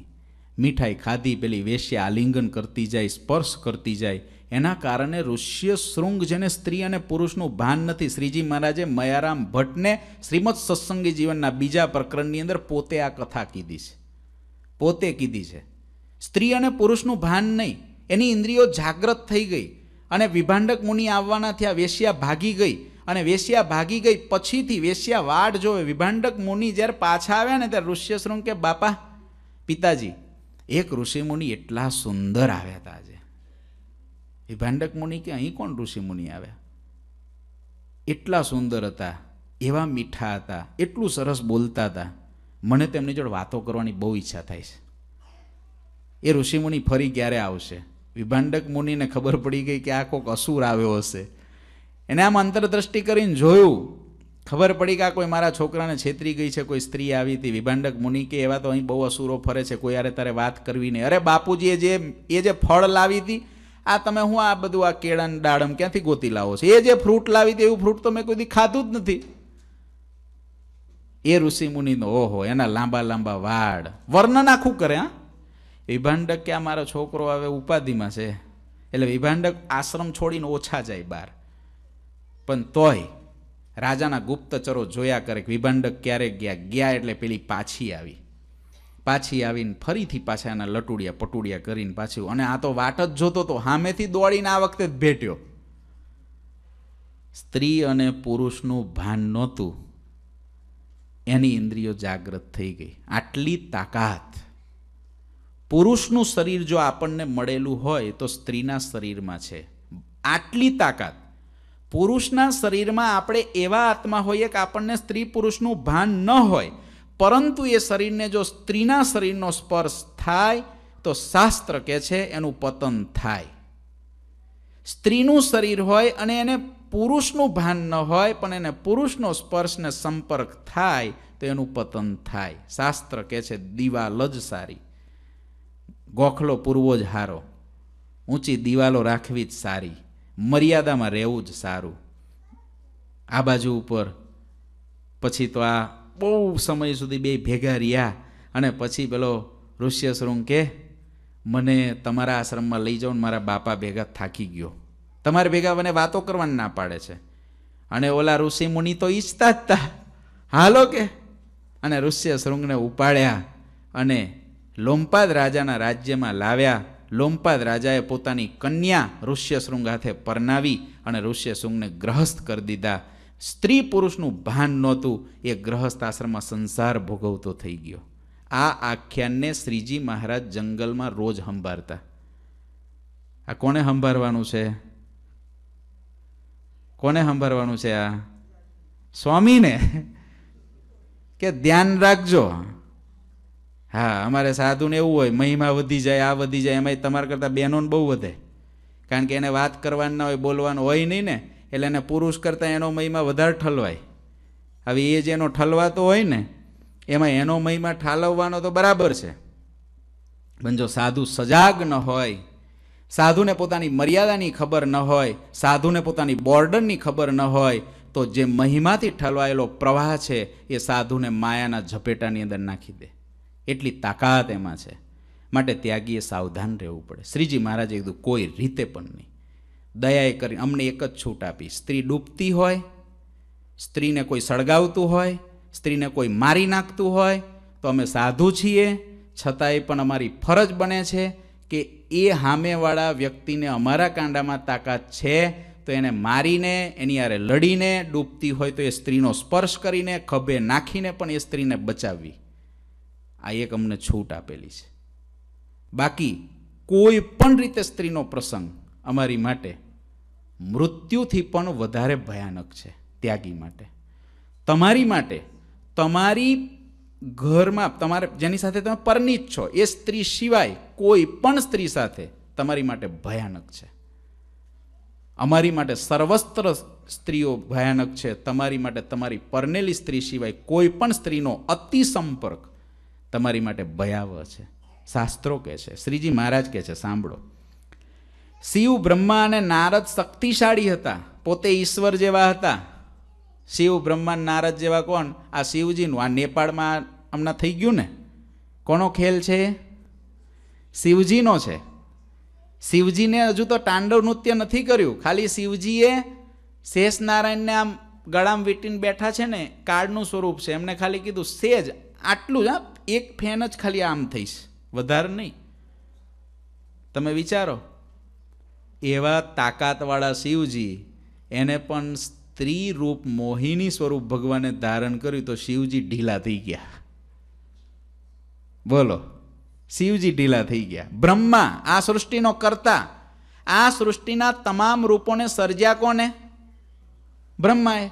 S1: મીઠાઈ ખાધી પેલી વેશ્ય આલિંગન કરતી જાય સ્પર્શ કરતી જાય એના કારણે ઋષ્ય શૃંગ જેને સ્ત્રી અને પુરુષનું ભાન નથી શ્રીજી મહારાજે મયારામ ભટ્ટને શ્રીમદ સત્સંગી જીવનના બીજા પ્રકરણની અંદર પોતે આ કથા કીધી છે પોતે કીધી છે સ્ત્રી અને પુરુષનું ભાન નહીં એની ઇન્દ્રિયો જાગ્રત થઈ ગઈ અને વિભાંડક મુનિ આવવાના થયા વેશ્યા ભાગી ગઈ અને વેશ્યા ભાગી ગઈ પછીથી વેશ્યા વાડ જોવે વિભાંડક મુનિ જ્યારે પાછા આવ્યા ને ત્યારે ઋષ્યશૃંગ કે બાપા પિતાજી એક ઋષિમુનિ એટલા સુંદર આવ્યા હતા આજે વિભાંડક મુનિ કે અહીં કોણ ઋષિમુનિ આવ્યા એટલા સુંદર હતા એવા મીઠા હતા એટલું સરસ બોલતા હતા મને તેમની જોડે વાતો કરવાની બહુ ઈચ્છા થાય છે એ ઋષિમુનિ ફરી ક્યારે આવશે વિભાંડક મુનિને ખબર પડી ગઈ કે આ કોઈક અસુર આવ્યો હશે એને આમ અંતરદ્રષ્ટિ કરીને જોયું ખબર પડી કે આ કોઈ મારા છોકરાને છેતરી ગઈ છે કોઈ સ્ત્રી આવી હતી વિભાંડક મુનિ કે એવા તો અહીં બહુ અસુરો ફરે છે કોઈ અરે તારે વાત કરવી નહીં અરે બાપુજીએ જે એ જે ફળ લાવી હતી આ તમે હું આ બધું આ કેળાને ડાળમ ક્યાંથી ગોતી લાવો છો એ જે ફ્રૂટ લાવી હતી એવું ફ્રૂટ તો મેં કોઈ ખાધું જ નથી એ ઋષિ મુનિનો ઓહો એના લાંબા લાંબા વાળ વર્ણન આખું કરે હા વિભાંડક કે આ મારો છોકરો હવે ઉપાધિમાં છે એટલે વિભાંડક આશ્રમ છોડીને ઓછા જાય બહાર પણ તોય રાજાના ગુપ્તચરો જોયા કરે કે વિભાંડક ક્યારેક ગયા ગયા એટલે પેલી પાછી આવી પાછી આવીને ફરીથી પાછા એના લટુડિયા પટુડિયા કરીને પાછું અને આ તો વાટ જ જોતો તો સામેથી દોડીને આ વખતે જ ભેટ્યો સ્ત્રી અને પુરુષનું ભાન નહોતું એની ઇન્દ્રિયો જાગ્રત થઈ ગઈ આટલી તાકાત પુરુષનું શરીર જો આપણને મળેલું હોય તો સ્ત્રીના શરીરમાં છે આટલી તાકાત પુરુષના શરીરમાં આપણે એવા આત્મા હોઈએ કે આપણને સ્ત્રી પુરુષનું ભાન ન હોય પરંતુ એ શરીરને જો સ્ત્રીના શરીરનો સ્પર્શ થાય તો શાસ્ત્ર કહે છે એનું પતન થાય સ્ત્રીનું શરીર હોય અને એને પુરુષનું ભાન ન હોય પણ એને પુરુષનો સ્પર્શને સંપર્ક થાય તો એનું પતન થાય શાસ્ત્ર કહે છે દિવાલ જ સારી ગોખલો પૂર્વો જ હારો ઊંચી દિવાલો રાખવી જ સારી મર્યાદામાં રહેવું જ સારું આ બાજુ ઉપર પછી તો આ બહુ સમય સુધી બે ભેગા રહ્યા અને પછી પેલો ઋષ્યશૃંગ કે મને તમારા આશ્રમમાં લઈ જાઓ મારા બાપા ભેગા થાકી ગયો તમારે ભેગા મને વાતો કરવાની ના પાડે છે અને ઓલા ઋષિ મુનિ તો ઈચ્છતા જ હતા હાલો કે અને ઋષ્ય શૃંગને ઉપાડ્યા અને લોમપાદ રાજાના રાજ્યમાં લાવ્યા લોમપાદ રાજાએ પોતાની કન્યા ઋષ્યશૃંગ હાથે પરનાવી અને ઋષ્યશૃંગને ગ્રહસ્થ કરી દીધા સ્ત્રી પુરુષનું ભાન નહોતું એ ગ્રહસ્થ આશ્રમમાં સંસાર ભોગવતો થઈ ગયો આ આખ્યાનને શ્રીજી મહારાજ જંગલમાં રોજ સંભાળતા આ કોને સંભાળવાનું છે કોને સંભાળવાનું છે આ સ્વામીને કે ધ્યાન રાખજો હા અમારે સાધુને એવું હોય મહિમા વધી જાય આ વધી જાય એમાં તમારા કરતાં બહેનોને બહુ વધે કારણ કે એને વાત કરવાનું ના હોય બોલવાનું હોય નહીં ને એટલે એને પુરુષ કરતાં એનો મહિમા વધારે ઠલવાય હવે એ જેનો ઠલવાતો હોય ને એમાં એનો મહિમા ઠાલવવાનો તો બરાબર છે પણ જો સાધુ સજાગ ન હોય સાધુને પોતાની મર્યાદાની ખબર ન હોય સાધુને પોતાની બોર્ડરની ખબર ન હોય તો જે મહિમાથી ઠલવાયેલો પ્રવાહ છે એ સાધુને માયાના ઝપેટાની અંદર નાખી દે એટલી તાકાત એમાં છે માટે ત્યાગીએ સાવધાન રહેવું પડે શ્રીજી મહારાજે કીધું કોઈ રીતે પણ નહીં દયાએ કરી અમને એક જ છૂટ આપી સ્ત્રી ડૂબતી હોય સ્ત્રીને કોઈ સળગાવતું હોય સ્ત્રીને કોઈ મારી નાખતું હોય તો અમે સાધુ છીએ છતાંય પણ અમારી ફરજ બને છે કે એ હામેવાળા વ્યક્તિને અમારા કાંડામાં તાકાત છે તો એને મારીને એની યારે લડીને ડૂબતી હોય તો એ સ્ત્રીનો સ્પર્શ કરીને ખભે નાખીને પણ એ સ્ત્રીને બચાવવી આ એક અમને છૂટ આપેલી છે બાકી કોઈ પણ રીતે સ્ત્રીનો પ્રસંગ અમારી માટે મૃત્યુથી પણ વધારે ભયાનક છે ત્યાગી માટે તમારી માટે તમારી ઘરમાં તમારે જેની સાથે તમે પરણિત છો એ સ્ત્રી સિવાય કોઈ પણ સ્ત્રી સાથે તમારી માટે ભયાનક છે અમારી માટે સર્વસ્ત્ર સ્ત્રીઓ ભયાનક છે તમારી માટે તમારી પરનેલી સ્ત્રી સિવાય કોઈ પણ સ્ત્રીનો અતિ સંપર્ક તમારી માટે ભયાવહ છે શાસ્ત્રો કહે છે શ્રીજી મહારાજ કહે છે સાંભળો શિવ બ્રહ્મા અને નારદ શક્તિશાળી હતા પોતે ઈશ્વર જેવા હતા શિવ બ્રહ્મા નારદ જેવા કોણ આ શિવજીનું આ નેપાળમાં હમણાં થઈ ગયું ને કોનો ખેલ છે શિવજીનો છે શિવજીને હજુ તો તાંડવ નૃત્ય નથી કર્યું ખાલી શિવજીએ શેષ નારાયણને આમ ગળામ વીટીને બેઠા છે ને કાળનું સ્વરૂપ છે એમને ખાલી કીધું સેજ આટલું જ હા એક ફેન જ ખાલી આમ થઈશ વધારે નહીં તમે વિચારો એવા તાકાતવાળા શિવજી એને પણ સ્ત્રી રૂપ મોહિની સ્વરૂપ ભગવાને ધારણ કર્યું તો શિવજી ઢીલા થઈ ગયા બોલો શિવજી ઢીલા થઈ ગયા બ્રહ્મા આ સૃષ્ટિનો કરતા આ સૃષ્ટિના તમામ રૂપોને સર્જ્યા કોને બ્રહ્માએ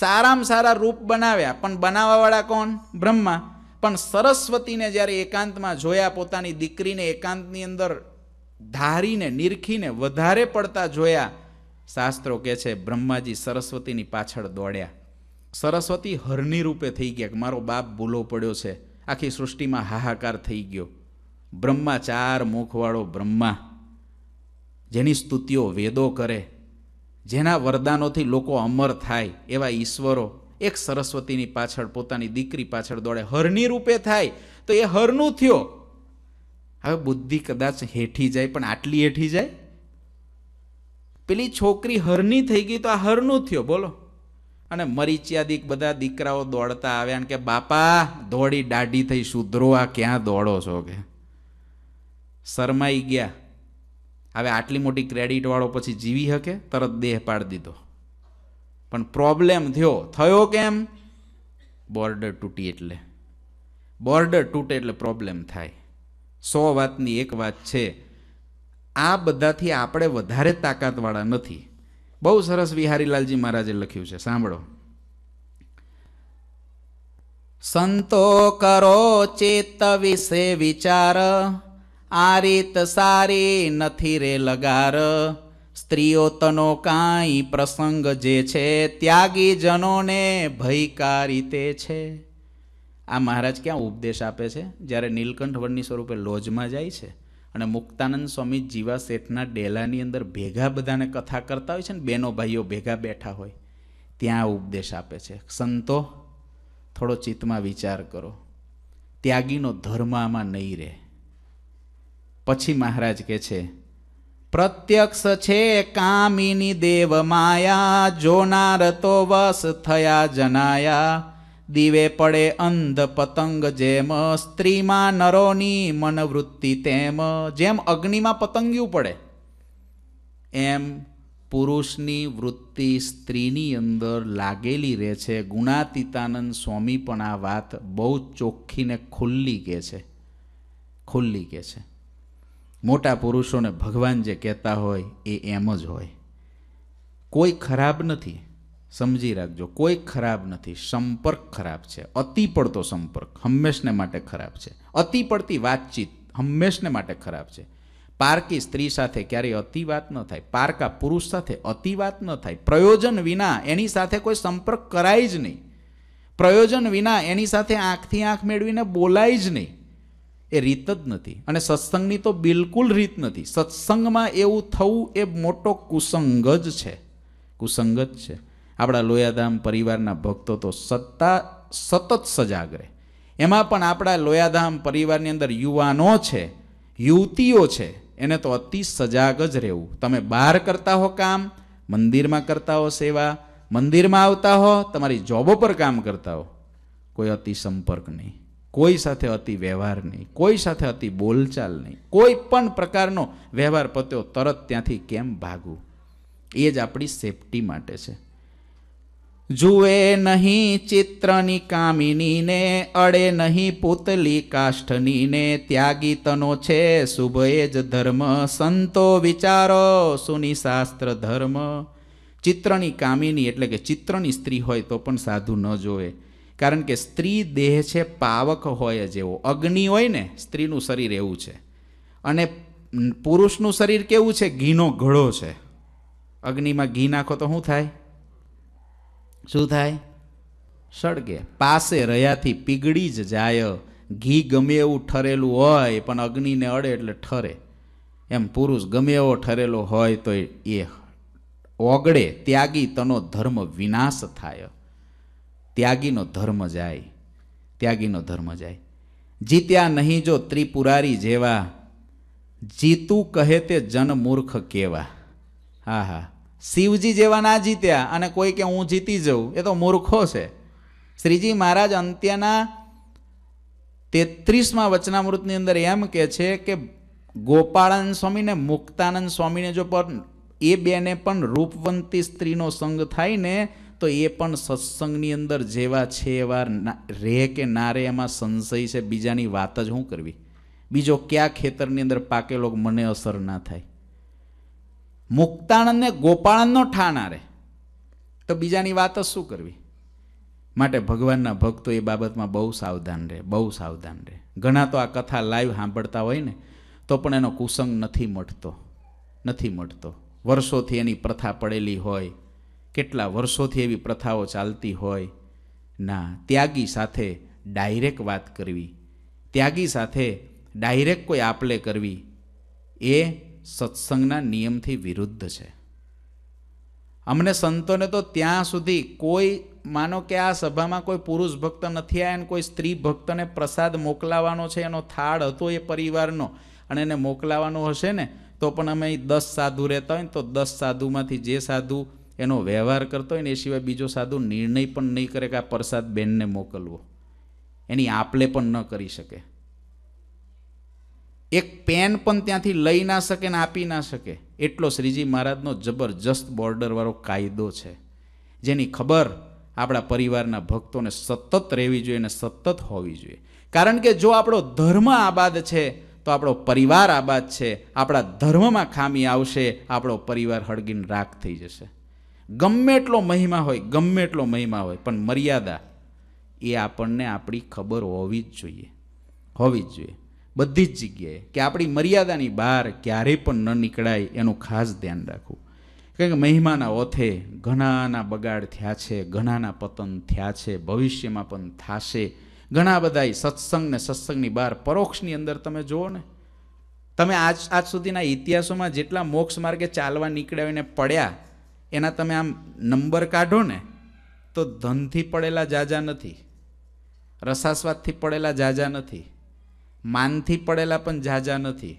S1: સારામાં સારા રૂપ બનાવ્યા પણ બનાવવાવાળા કોણ બ્રહ્મા પણ સરસ્વતીને જ્યારે એકાંતમાં જોયા પોતાની દીકરીને એકાંતની અંદર ધારીને નિરખીને વધારે પડતા જોયા શાસ્ત્રો કહે છે બ્રહ્માજી સરસ્વતીની પાછળ દોડ્યા સરસ્વતી હરની રૂપે થઈ ગયા કે મારો બાપ ભૂલો પડ્યો છે આખી સૃષ્ટિમાં હાહાકાર થઈ ગયો બ્રહ્મા ચાર મુખવાળો બ્રહ્મા જેની સ્તુતિઓ વેદો કરે જેના વરદાનોથી લોકો અમર થાય એવા ઈશ્વરો એક સરસ્વતીની પાછળ પોતાની દીકરી પાછળ દોડે હરની રૂપે થાય તો એ હરનું થયો હવે બુદ્ધિ કદાચ હેઠી જાય પણ આટલી હેઠી જાય પેલી છોકરી હરની થઈ ગઈ તો આ હરનું થયો બોલો અને મરીચિયાદીક બધા દીકરાઓ દોડતા આવ્યા કે બાપા દોડી દાઢી થઈ સુધરો આ ક્યાં દોડો છો કે શરમાઈ ગયા હવે આટલી મોટી ક્રેડિટવાળો પછી જીવી શકે તરત દેહ પાડી દીધો પણ પ્રોબ્લેમ થયો થયો કેમ બોર્ડર તૂટી એટલે બોર્ડર તૂટે એટલે પ્રોબ્લેમ થાય સો વાતની એક વાત છે આ બધાથી આપણે વધારે તાકાતવાળા નથી બહુ સરસ વિહારીલાલજી મહારાજે લખ્યું છે સાંભળો સંતો કરો ચેત વિશે વિચાર આ રીત સારી નથી રે લગાર સ્ત્રીઓ તનો કાંઈ પ્રસંગ જે છે ત્યાગી જનોને ભયકારી તે છે આ મહારાજ ક્યાં ઉપદેશ આપે છે જ્યારે નીલકંઠ વર્ણિ સ્વરૂપે લોજમાં જાય છે અને મુક્તાનંદ સ્વામી જીવા શેઠના ડેલાની અંદર ભેગા બધાને કથા કરતા હોય છે ને બેનો ભાઈઓ ભેગા બેઠા હોય ત્યાં ઉપદેશ આપે છે સંતો થોડો ચિત્તમાં વિચાર કરો ત્યાગીનો ધર્મ આમાં નહીં રહે પછી મહારાજ કહે છે પ્રત્યક્ષ છે કામિની દેવ માયા જોનાર તો વસ થયા જનાયા દીવે પડે અંધ પતંગ જેમ સ્ત્રીમાં નરોની મનવૃત્તિ તેમ જેમ અગ્નિમાં પતંગિયું પડે એમ પુરુષની વૃત્તિ સ્ત્રીની અંદર લાગેલી રહે છે ગુણાતીતાનંદ સ્વામી પણ આ વાત બહુ ચોખ્ખીને ખુલ્લી કહે છે ખુલ્લી કહે છે મોટા પુરુષોને ભગવાન જે કહેતા હોય એ એમ જ હોય કોઈ ખરાબ નથી સમજી રાખજો કોઈ ખરાબ નથી સંપર્ક ખરાબ છે અતિ પડતો સંપર્ક હંમેશને માટે ખરાબ છે અતિ પડતી વાતચીત હંમેશને માટે ખરાબ છે પારકી સ્ત્રી સાથે ક્યારેય અતિ વાત ન થાય પારકા પુરુષ સાથે અતિ વાત ન થાય પ્રયોજન વિના એની સાથે કોઈ સંપર્ક કરાય જ નહીં પ્રયોજન વિના એની સાથે આંખથી આંખ મેળવીને બોલાય જ નહીં એ રીત જ નથી અને સત્સંગની તો બિલકુલ રીત નથી સત્સંગમાં એવું થવું એ મોટો કુસંગ જ છે કુસંગ જ છે આપણા લોયાધામ પરિવારના ભક્તો તો સત્તા સતત સજાગ રહે એમાં પણ આપણા લોયાધામ પરિવારની અંદર યુવાનો છે યુવતીઓ છે એને તો અતિ સજાગ જ રહેવું તમે બહાર કરતા હો કામ મંદિરમાં કરતા હો સેવા મંદિરમાં આવતા હો તમારી જોબો પર કામ કરતા હો કોઈ અતિ સંપર્ક નહીં કોઈ સાથે અતિ વ્યવહાર નહીં કોઈ સાથે અતિ બોલચાલ નહીં કોઈ પણ પ્રકારનો વ્યવહાર પત્યો તરત ત્યાંથી કેમ ભાગવું એ જ આપણી સેફટી માટે છે જુએ નહીં ચિત્રની કામિનીને અડે નહીં પૂતલી કાષ્ઠનીને ત્યાગી તનો છે શુભએ જ ધર્મ સંતો વિચારો સુની શાસ્ત્ર ધર્મ ચિત્રની કામિની એટલે કે ચિત્રની સ્ત્રી હોય તો પણ સાધુ ન જોવે કારણ કે સ્ત્રી દેહ છે પાવક હોય જેવો અગ્નિ હોય ને સ્ત્રીનું શરીર એવું છે અને પુરુષનું શરીર કેવું છે ઘીનો ઘડો છે અગ્નિમાં ઘી નાખો તો શું થાય શું થાય સળગે પાસે રહ્યાથી પીગળી જ જાય ઘી ગમે એવું ઠરેલું હોય પણ અગ્નિને અડે એટલે ઠરે એમ પુરુષ ગમે એવો ઠરેલો હોય તો એ ઓગળે ત્યાગી તનો ધર્મ વિનાશ થાય ત્યાગીનો ધર્મ જાય ત્યાગીનો ધર્મ જાય જીત્યા નહીં જો ત્રિપુરારી જેવા જીતું કહે તે જનમૂર્ખ કેવા હા હા શિવજી જેવા ના જીત્યા અને કોઈ કે હું જીતી જઉં એ તો મૂર્ખો છે શ્રીજી મહારાજ અંત્યના તેત્રીસમાં વચનામૃતની અંદર એમ કે છે કે ગોપાળાનંદ સ્વામીને મુક્તાનંદ સ્વામીને જો પણ એ બેને પણ રૂપવંતી સ્ત્રીનો સંગ થાય ને તો એ પણ સત્સંગની અંદર જેવા છે એવા રહે કે ના રહે એમાં સંશય છે બીજાની વાત જ શું કરવી બીજો ક્યાં ખેતરની અંદર પાકેલો મને અસર ના થાય મુક્તાણને ગોપાળનનો ઠાણા રહે તો બીજાની વાત જ શું કરવી માટે ભગવાનના ભક્તો એ બાબતમાં બહુ સાવધાન રહે બહુ સાવધાન રહે ઘણા તો આ કથા લાઈવ સાંભળતા હોય ને તો પણ એનો કુસંગ નથી મટતો નથી મટતો વર્ષોથી એની પ્રથા પડેલી હોય કેટલા વર્ષોથી એવી પ્રથાઓ ચાલતી હોય ના ત્યાગી સાથે ડાયરેક્ટ વાત કરવી ત્યાગી સાથે ડાયરેક્ટ કોઈ આપલે કરવી એ સત્સંગના નિયમથી વિરુદ્ધ છે અમને સંતોને તો ત્યાં સુધી કોઈ માનો કે આ સભામાં કોઈ પુરુષ ભક્ત નથી આવ્યા અને કોઈ સ્ત્રી ભક્તને પ્રસાદ મોકલાવાનો છે એનો થાળ હતો એ પરિવારનો અને એને મોકલાવાનો હશે ને તો પણ અમે દસ સાધુ રહેતા હોય ને તો દસ સાધુમાંથી જે સાધુ એનો વ્યવહાર કરતો હોય ને એ સિવાય બીજો સાદો નિર્ણય પણ નહીં કરે કે આ પ્રસાદ બેનને મોકલવો એની આપલે પણ ન કરી શકે એક પેન પણ ત્યાંથી લઈ ના શકે ને આપી ના શકે એટલો શ્રીજી મહારાજનો જબરજસ્ત બોર્ડરવાળો કાયદો છે જેની ખબર આપણા પરિવારના ભક્તોને સતત રહેવી જોઈએ અને સતત હોવી જોઈએ કારણ કે જો આપણો ધર્મ આબાદ છે તો આપણો પરિવાર આબાદ છે આપણા ધર્મમાં ખામી આવશે આપણો પરિવાર હળગીને રાખ થઈ જશે ગમે એટલો મહિમા હોય ગમે એટલો મહિમા હોય પણ મર્યાદા એ આપણને આપણી ખબર હોવી જ જોઈએ હોવી જ જોઈએ બધી જ જગ્યાએ કે આપણી મર્યાદાની બહાર ક્યારેય પણ ન નીકળાય એનું ખાસ ધ્યાન રાખવું કારણ કે મહિમાના ઓથે ઘણાના બગાડ થયા છે ઘણાના પતન થયા છે ભવિષ્યમાં પણ થશે ઘણા બધા સત્સંગ ને સત્સંગની બહાર પરોક્ષની અંદર તમે જુઓ ને તમે આજ આજ સુધીના ઇતિહાસોમાં જેટલા મોક્ષ માર્ગે ચાલવા નીકળ્યા એને પડ્યા એના તમે આમ નંબર કાઢો ને તો ધનથી પડેલા જાજા નથી રસાસ્વાદથી પડેલા જાજા નથી માનથી પડેલા પણ જાજા નથી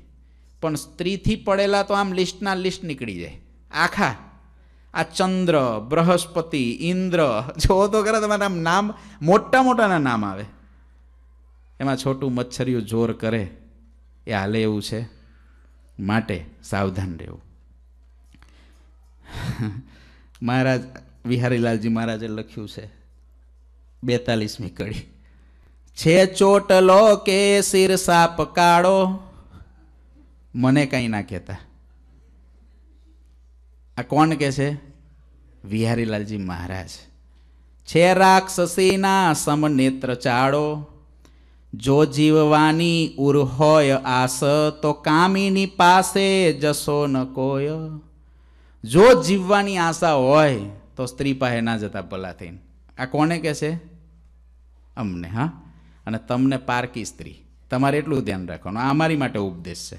S1: પણ સ્ત્રીથી પડેલા તો આમ લિસ્ટના લિસ્ટ નીકળી જાય આખા આ ચંદ્ર બૃહસ્પતિ ઇન્દ્ર જોવો તો ખરા તમારા નામ મોટા મોટાના નામ આવે એમાં છોટું મચ્છરિયું જોર કરે એ હાલે એવું છે માટે સાવધાન રહેવું મહારાજ વિહારીલાલજી મહારાજે લખ્યું છે બેતાલીસમી કડી છે ચોટલો કે શિર સાપ કાળો મને કાંઈ ના કહેતા આ કોણ કે છે વિહારીલાલજી મહારાજ છે રાક્ષસીના સમનેત્ર ચાળો જો જીવવાની ઉર હોય આસ તો કામીની પાસે જશો ન કોય જો જીવવાની આશા હોય તો સ્ત્રી પાસે ના જતા ભલા થઈને આ કોને કહે છે અમને હા અને તમને પારકી સ્ત્રી તમારે એટલું ધ્યાન રાખવાનું આ અમારી માટે ઉપદેશ છે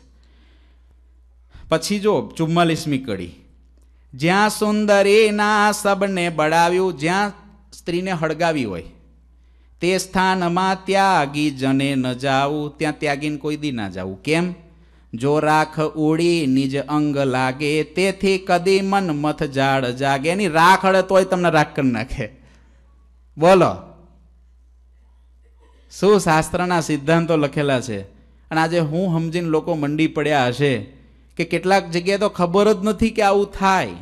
S1: પછી જો ચુમ્માલીસમી કડી જ્યાં સુંદરીના સબને બળાવ્યું જ્યાં સ્ત્રીને હળગાવી હોય તે સ્થાનમાં ત્યાગી જને ન જાવું ત્યાં ત્યાગીને કોઈ દી ના જાવું કેમ જો રાખ ઉડી નિજ અંગ લાગે તેથી કદી મન મથ જાડ જાગે એની રાખ અડે તોય તમને રાખ કરી નાખે બોલો શું શાસ્ત્રના સિદ્ધાંતો લખેલા છે અને આજે હું સમજીને લોકો મંડી પડ્યા હશે કે કેટલાક જગ્યાએ તો ખબર જ નથી કે આવું થાય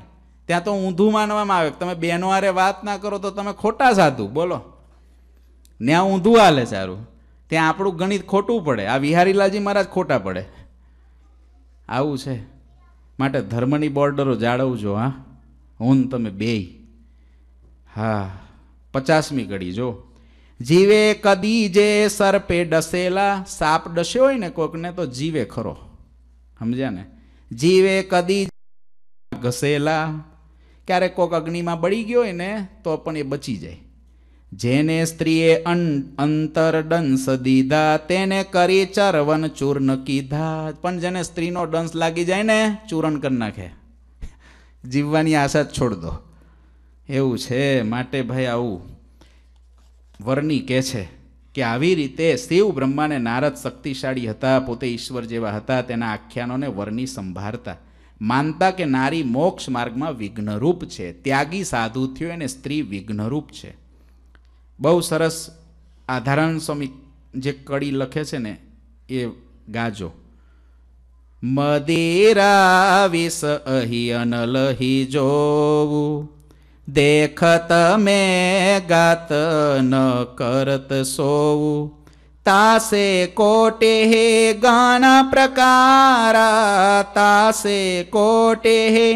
S1: ત્યાં તો ઊંધું માનવામાં આવે તમે બહેનો આરે વાત ના કરો તો તમે ખોટા સાધુ બોલો ત્યાં ઊંધું હાલે સારું ત્યાં આપણું ગણિત ખોટું પડે આ વિહારીલાલજી મહારાજ ખોટા પડે આવું છે માટે ધર્મની બોર્ડરો જાળવજો હા હું તમે બે હા પચાસમી ઘડી જો જીવે કદી જે સર્પે ડસેલા સાપ ડસ્યો હોય ને કોકને તો જીવે ખરો સમજ્યા ને જીવે કદી ઘસેલા ક્યારેક કોક અગ્નિમાં બળી ગયો હોય ને તો પણ એ બચી જાય જેને સ્ત્રીએ અંતર ડંસ દીધા તેને કરી ચરવન ચૂર્ણ કીધા પણ જેને સ્ત્રીનો ડંસ લાગી જાય ને ચૂરણ કરી નાખે જીવવાની આશા જ છોડ દો એવું છે માટે ભાઈ આવું વર્ણી કહે છે કે આવી રીતે શિવ બ્રહ્માને નારદ શક્તિશાળી હતા પોતે ઈશ્વર જેવા હતા તેના આખ્યાનોને વર્ણી સંભાળતા માનતા કે નારી મોક્ષ માર્ગમાં વિઘ્નરૂપ છે ત્યાગી સાધુ થયો એને સ્ત્રી વિઘ્નરૂપ છે બહુ સરસ આધારણ સ્વામી જે કડી લખે છે ને એ ગાજો મદિરા વિષ અહી અનલહી જોવું દેખત મે ગાત ન કરત સોવું તાસે કોટે હે ગાના પ્રકારા તાસે કોટે હે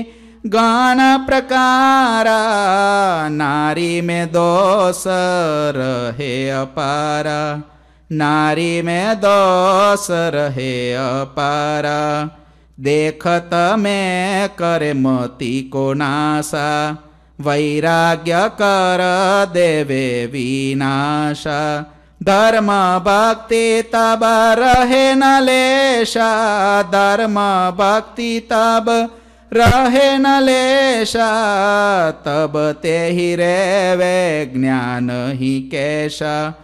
S1: गान प्रकारा नारी दोष रहे अपारा नारी में दोष रहे अपारा देख मती को नाशा वैराग्य कर देवे विनाशा तब रहे नलेशा धर्म भक्ति तब રહે ન લેશ તબ તે હિરેવે જ્ઞાન હિ કેશા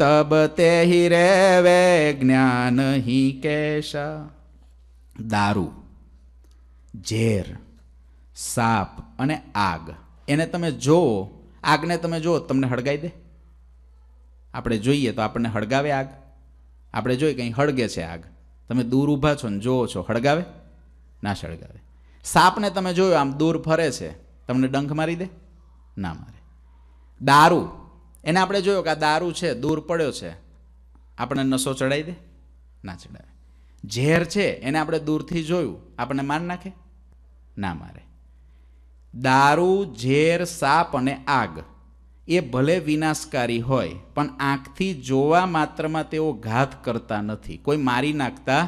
S1: તબ તે હિરેવે જ્ઞાન હિ કેશા દારૂ ઝેર સાપ અને આગ એને તમે જો આગને તમે જો તમને હળગાવી દે આપણે જોઈએ તો આપણને હળગાવે આગ આપણે જોઈએ કંઈ હળગે છે આગ તમે દૂર ઊભા છો ને જુઓ છો હળગાવે ના સળગાવે સાપને તમે જોયો આમ દૂર ફરે છે તમને ડંખ મારી દે ના મારે દારૂ એને આપણે જોયો કે આ દારૂ છે દૂર પડ્યો છે આપણે નસો ચડાવી દે ના ચડાવે ઝેર છે એને આપણે દૂરથી જોયું આપણને માન નાખે ના મારે દારૂ ઝેર સાપ અને આગ એ ભલે વિનાશકારી હોય પણ આંખથી જોવા માત્રમાં તેઓ ઘાત કરતા નથી કોઈ મારી નાખતા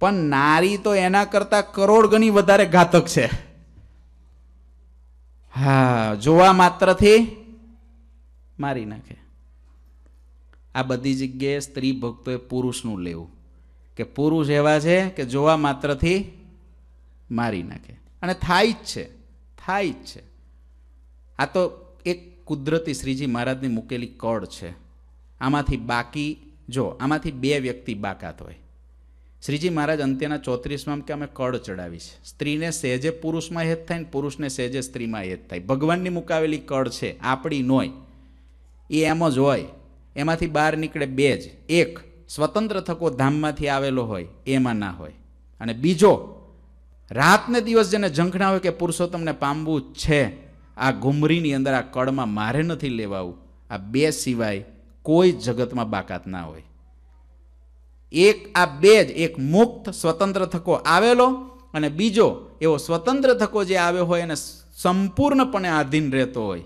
S1: પણ નારી તો એના કરતાં કરોડ ગણી વધારે ઘાતક છે હા જોવા માત્રથી મારી નાખે આ બધી જગ્યાએ સ્ત્રી ભક્તોએ પુરુષનું લેવું કે પુરુષ એવા છે કે જોવા માત્રથી મારી નાખે અને થાય જ છે થાય જ છે આ તો એક કુદરતી શ્રીજી મહારાજની મૂકેલી કળ છે આમાંથી બાકી જો આમાંથી બે વ્યક્તિ બાકાત હોય શ્રીજી મહારાજ અંત્યના ચોત્રીસમાં કે અમે કળ ચડાવી છે સ્ત્રીને સહેજે પુરુષમાં હેત થાય ને પુરુષને સહેજે સ્ત્રીમાં હેત થાય ભગવાનની મુકાવેલી કળ છે આપણી નોય એ એમ જ હોય એમાંથી બહાર નીકળે બે જ એક સ્વતંત્ર થકો ધામમાંથી આવેલો હોય એમાં ના હોય અને બીજો રાતને દિવસ જેને ઝંખણા હોય કે પુરુષોત્તમને પામવું છે આ ઘુમરીની અંદર આ કળમાં મારે નથી લેવાવું આ બે સિવાય કોઈ જગતમાં બાકાત ના હોય એક આ બે જ એક મુક્ત સ્વતંત્ર થકો આવેલો અને બીજો એવો સ્વતંત્ર થકો જે આવ્યો હોય એને સંપૂર્ણપણે આધીન રહેતો હોય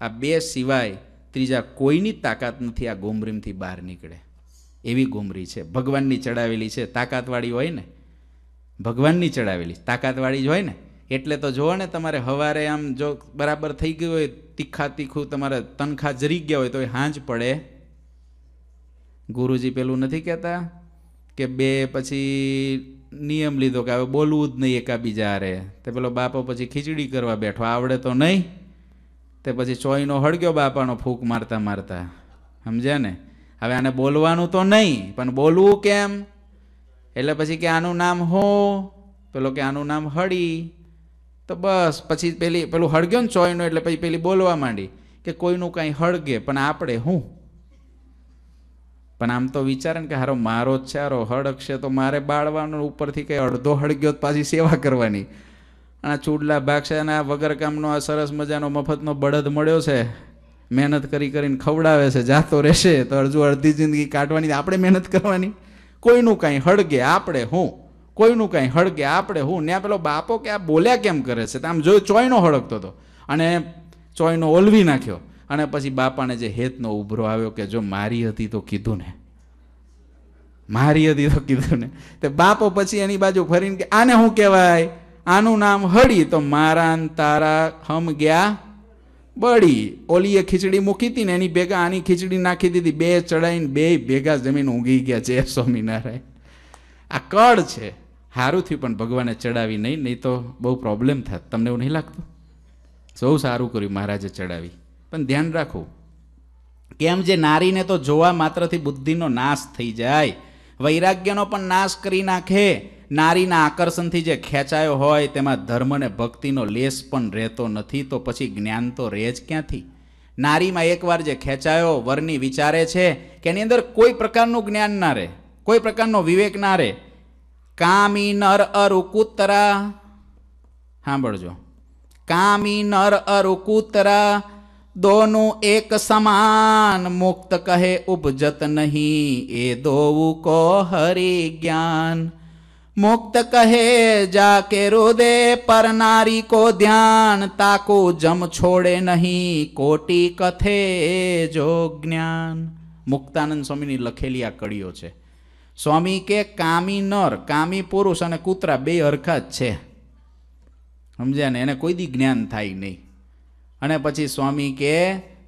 S1: આ બે સિવાય ત્રીજા કોઈની તાકાત નથી આ ગોમરીમથી બહાર નીકળે એવી ગોમરી છે ભગવાનની ચડાવેલી છે તાકાતવાળી હોય ને ભગવાનની ચડાવેલી તાકાતવાળી જ હોય ને એટલે તો જુઓ ને તમારે હવારે આમ જો બરાબર થઈ ગયું હોય તીખા તીખું તમારે તનખા જરી ગયા હોય તો એ હાંજ પડે ગુરુજી પેલું નથી કહેતા કે બે પછી નિયમ લીધો કે હવે બોલવું જ નહીં એકાબીજા હારે તે પેલો બાપો પછી ખીચડી કરવા બેઠો આવડે તો નહીં તે પછી ચોઈનો હળગ્યો બાપાનો ફૂંક મારતા મારતા સમજ્યા ને હવે આને બોલવાનું તો નહીં પણ બોલવું કેમ એટલે પછી કે આનું નામ હો પેલો કે આનું નામ હળી તો બસ પછી પેલી પેલું હળગ્યો ને ચોઈનો એટલે પછી પેલી બોલવા માંડી કે કોઈનું કાંઈ હળગે પણ આપણે હું પણ આમ તો વિચારે ને કે હારો મારો જ છે હારો હડકશે તો મારે બાળવાનો ઉપરથી કંઈ અડધો હળગ્યો પાછી સેવા કરવાની અને ચૂડલા ભાગ અને આ વગર કામનો આ સરસ મજાનો મફતનો બળદ મળ્યો છે મહેનત કરી કરીને ખવડાવે છે જાતો રહેશે તો હજુ અડધી જિંદગી કાઢવાની આપણે મહેનત કરવાની કોઈનું કાંઈ હળગે આપણે હું કોઈનું કાંઈ હળગે આપણે હું ને પેલો બાપો કે આ બોલ્યા કેમ કરે છે તો આમ જોયું ચોયનો હળગતો હતો અને ચોયનો ઓલવી નાખ્યો અને પછી બાપાને જે હેતનો ઉભરો આવ્યો કે જો મારી હતી તો કીધું ને મારી હતી તો કીધું ને તે બાપો પછી એની બાજુ ફરીને કે આને શું કહેવાય આનું નામ હળી તો મારા તારા હમ ગયા બળી ઓલીએ ખીચડી મૂકી હતી ને એની ભેગા આની ખીચડી નાખી દીધી બે ચડાઈને બે ભેગા જમીન ઊંઘી ગયા છે સ્વામિનારાયણ આ કળ છે સારું થયું પણ ભગવાને ચડાવી નહીં નહીં તો બહુ પ્રોબ્લેમ થાત તમને એવું નહીં લાગતું સૌ સારું કર્યું મહારાજે ચડાવી પણ ધ્યાન રાખો કેમ જે નારીને તો જોવા માત્રથી બુદ્ધિનો નાશ થઈ જાય વૈરાગ્યનો પણ નાશ કરી નાખે નારીના આકર્ષણથી જે ખેંચાયો હોય તેમાં ધર્મ ને ભક્તિનો લેસ પણ રહેતો નથી તો પછી જ્ઞાન તો રહે જ ક્યાંથી નારીમાં એકવાર જે ખેંચાયો વરની વિચારે છે કે એની અંદર કોઈ પ્રકારનું જ્ઞાન ના રહે કોઈ પ્રકારનો વિવેક ના રહે કામી નર અરુકુતરા સાંભળજો કામી નર અરુકુતરા દોનું એક સમાન મુક્ત કહે ઉપજત નહીં એ દોવું કો હરી જ્ઞાન મુક્ત કહે જાકે રોદે પર નારી કો ધ્યાન તાકો જમ છોડે નહીં કોટી કથે જો જ્ઞાન મુક્તાનંદ સ્વામીની લખેલી આ કડીઓ છે સ્વામી કે કામી નર કામી પુરુષ અને કૂતરા બે હરખા જ છે સમજ્યા ને એને કોઈ દી જ્ઞાન થાય નહીં અને પછી સ્વામી કે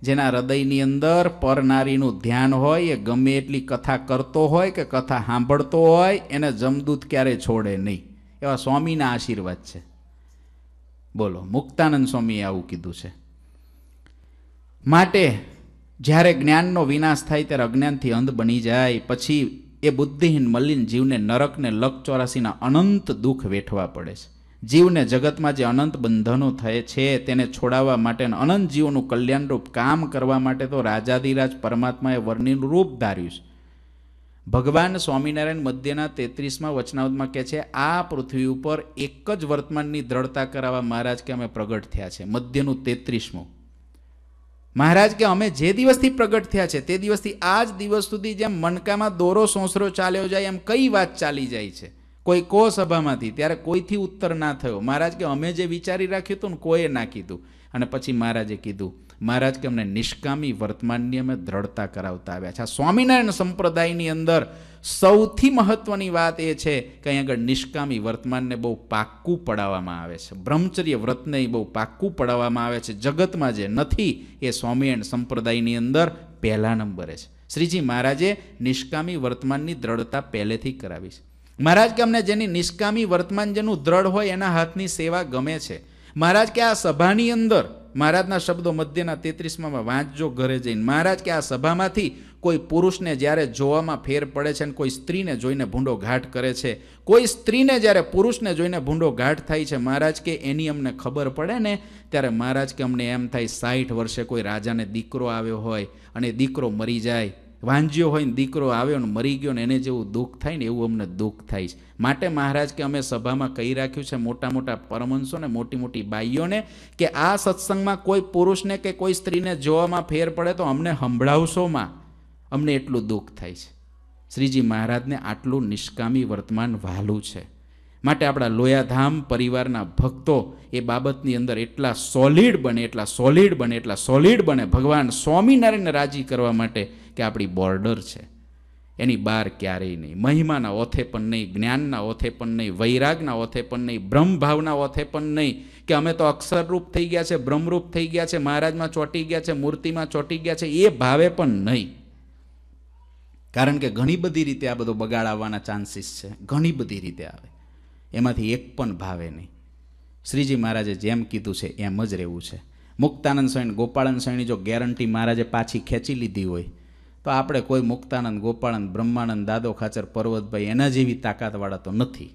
S1: જેના હૃદયની અંદર પરનારીનું ધ્યાન હોય એ ગમે એટલી કથા કરતો હોય કે કથા સાંભળતો હોય એને જમદૂત ક્યારે છોડે નહીં એવા સ્વામીના આશીર્વાદ છે બોલો મુક્તાનંદ સ્વામીએ આવું કીધું છે માટે જ્યારે જ્ઞાનનો વિનાશ થાય ત્યારે અજ્ઞાનથી અંધ બની જાય પછી એ બુદ્ધિહીન મલિન જીવને નરકને લક ચોરાસીના અનંત દુઃખ વેઠવા પડે છે જીવને જગતમાં જે અનંત બંધનો થયે છે તેને છોડાવવા માટે અનંત જીવનું કલ્યાણરૂપ કામ કરવા માટે તો રાજાધિરાજ પરમાત્માએ વર્ણિનું રૂપ ધાર્યું છે ભગવાન સ્વામિનારાયણ મધ્યના તેત્રીસમાં વચનાવતમાં કહે છે આ પૃથ્વી ઉપર એક જ વર્તમાનની દ્રઢતા કરાવવા મહારાજ કે અમે પ્રગટ થયા છે મધ્યનું તેત્રીસમું મહારાજ કે અમે જે દિવસથી પ્રગટ થયા છે તે દિવસથી આ જ દિવસ સુધી જેમ મનકામાં દોરો સોંસરો ચાલ્યો જાય એમ કઈ વાત ચાલી જાય છે કોઈ કો સભામાંથી ત્યારે કોઈથી ઉત્તર ના થયો મહારાજ કે અમે જે વિચારી રાખ્યું હતું ને કોઈએ ના કીધું અને પછી મહારાજે કીધું મહારાજ કે અમને નિષ્કામી વર્તમાનની અમે દ્રઢતા કરાવતા આવ્યા છે આ સ્વામિનારાયણ સંપ્રદાયની અંદર સૌથી મહત્વની વાત એ છે કે અહીં આગળ નિષ્કામી વર્તમાનને બહુ પાક્કું પડાવવામાં આવે છે બ્રહ્મચર્ય વ્રતને બહુ પાક્કું પડાવવામાં આવે છે જગતમાં જે નથી એ સ્વામિનારાયણ સંપ્રદાયની અંદર પહેલા નંબરે છે શ્રીજી મહારાજે નિષ્કામી વર્તમાનની દ્રઢતા પહેલેથી કરાવી છે મહારાજ કે અમને જેની નિષ્કામી વર્તમાન જેનું દ્રઢ હોય એના હાથની સેવા ગમે છે મહારાજ કે આ સભાની અંદર મહારાજના શબ્દો મધ્યના તેત્રીસમાં વાંચજો ઘરે જઈને મહારાજ કે આ સભામાંથી કોઈ પુરુષને જ્યારે જોવામાં ફેર પડે છે અને કોઈ સ્ત્રીને જોઈને ભૂંડો ઘાટ કરે છે કોઈ સ્ત્રીને જ્યારે પુરુષને જોઈને ભૂંડો ઘાટ થાય છે મહારાજ કે એની અમને ખબર પડે ને ત્યારે મહારાજ કે અમને એમ થાય સાઠ વર્ષે કોઈ રાજાને દીકરો આવ્યો હોય અને દીકરો મરી જાય વાંજ્યો હોય ને દીકરો આવ્યો ને મરી ગયો ને એને જેવું દુઃખ થાય ને એવું અમને દુઃખ થાય છે માટે મહારાજ કે અમે સભામાં કહી રાખ્યું છે મોટા મોટા પરમંશોને મોટી મોટી બાઈઓને કે આ સત્સંગમાં કોઈ પુરુષને કે કોઈ સ્ત્રીને જોવામાં ફેર પડે તો અમને સંભળાવશોમાં અમને એટલું દુઃખ થાય છે શ્રીજી મહારાજને આટલું નિષ્કામી વર્તમાન વહાલું છે માટે આપણા લોયાધામ પરિવારના ભક્તો એ બાબતની અંદર એટલા સોલિડ બને એટલા સોલિડ બને એટલા સોલિડ બને ભગવાન સ્વામિનારાયણને રાજી કરવા માટે કે આપણી બોર્ડર છે એની બહાર ક્યારેય નહીં મહિમાના ઓથે પણ નહીં જ્ઞાનના ઓથે પણ નહીં વૈરાગના ઓથે પણ નહીં બ્રહ્મભાવના ઓથે પણ નહીં કે અમે તો અક્ષરરૂપ થઈ ગયા છે બ્રહ્મરૂપ થઈ ગયા છે મહારાજમાં ચોંટી ગયા છે મૂર્તિમાં ચોંટી ગયા છે એ ભાવે પણ નહીં કારણ કે ઘણી બધી રીતે આ બધો બગાડ આવવાના ચાન્સીસ છે ઘણી બધી રીતે આવે એમાંથી એક પણ ભાવે નહીં શ્રીજી મહારાજે જેમ કીધું છે એમ જ રહેવું છે મુક્તાનંદ સ્વામી ગોપાળન સ્વામીની જો ગેરંટી મહારાજે પાછી ખેંચી લીધી હોય તો આપણે કોઈ મુક્તાનંદ ગોપાળન બ્રહ્માનંદ દાદો ખાચર પર્વતભાઈ એના જેવી તાકાતવાળા તો નથી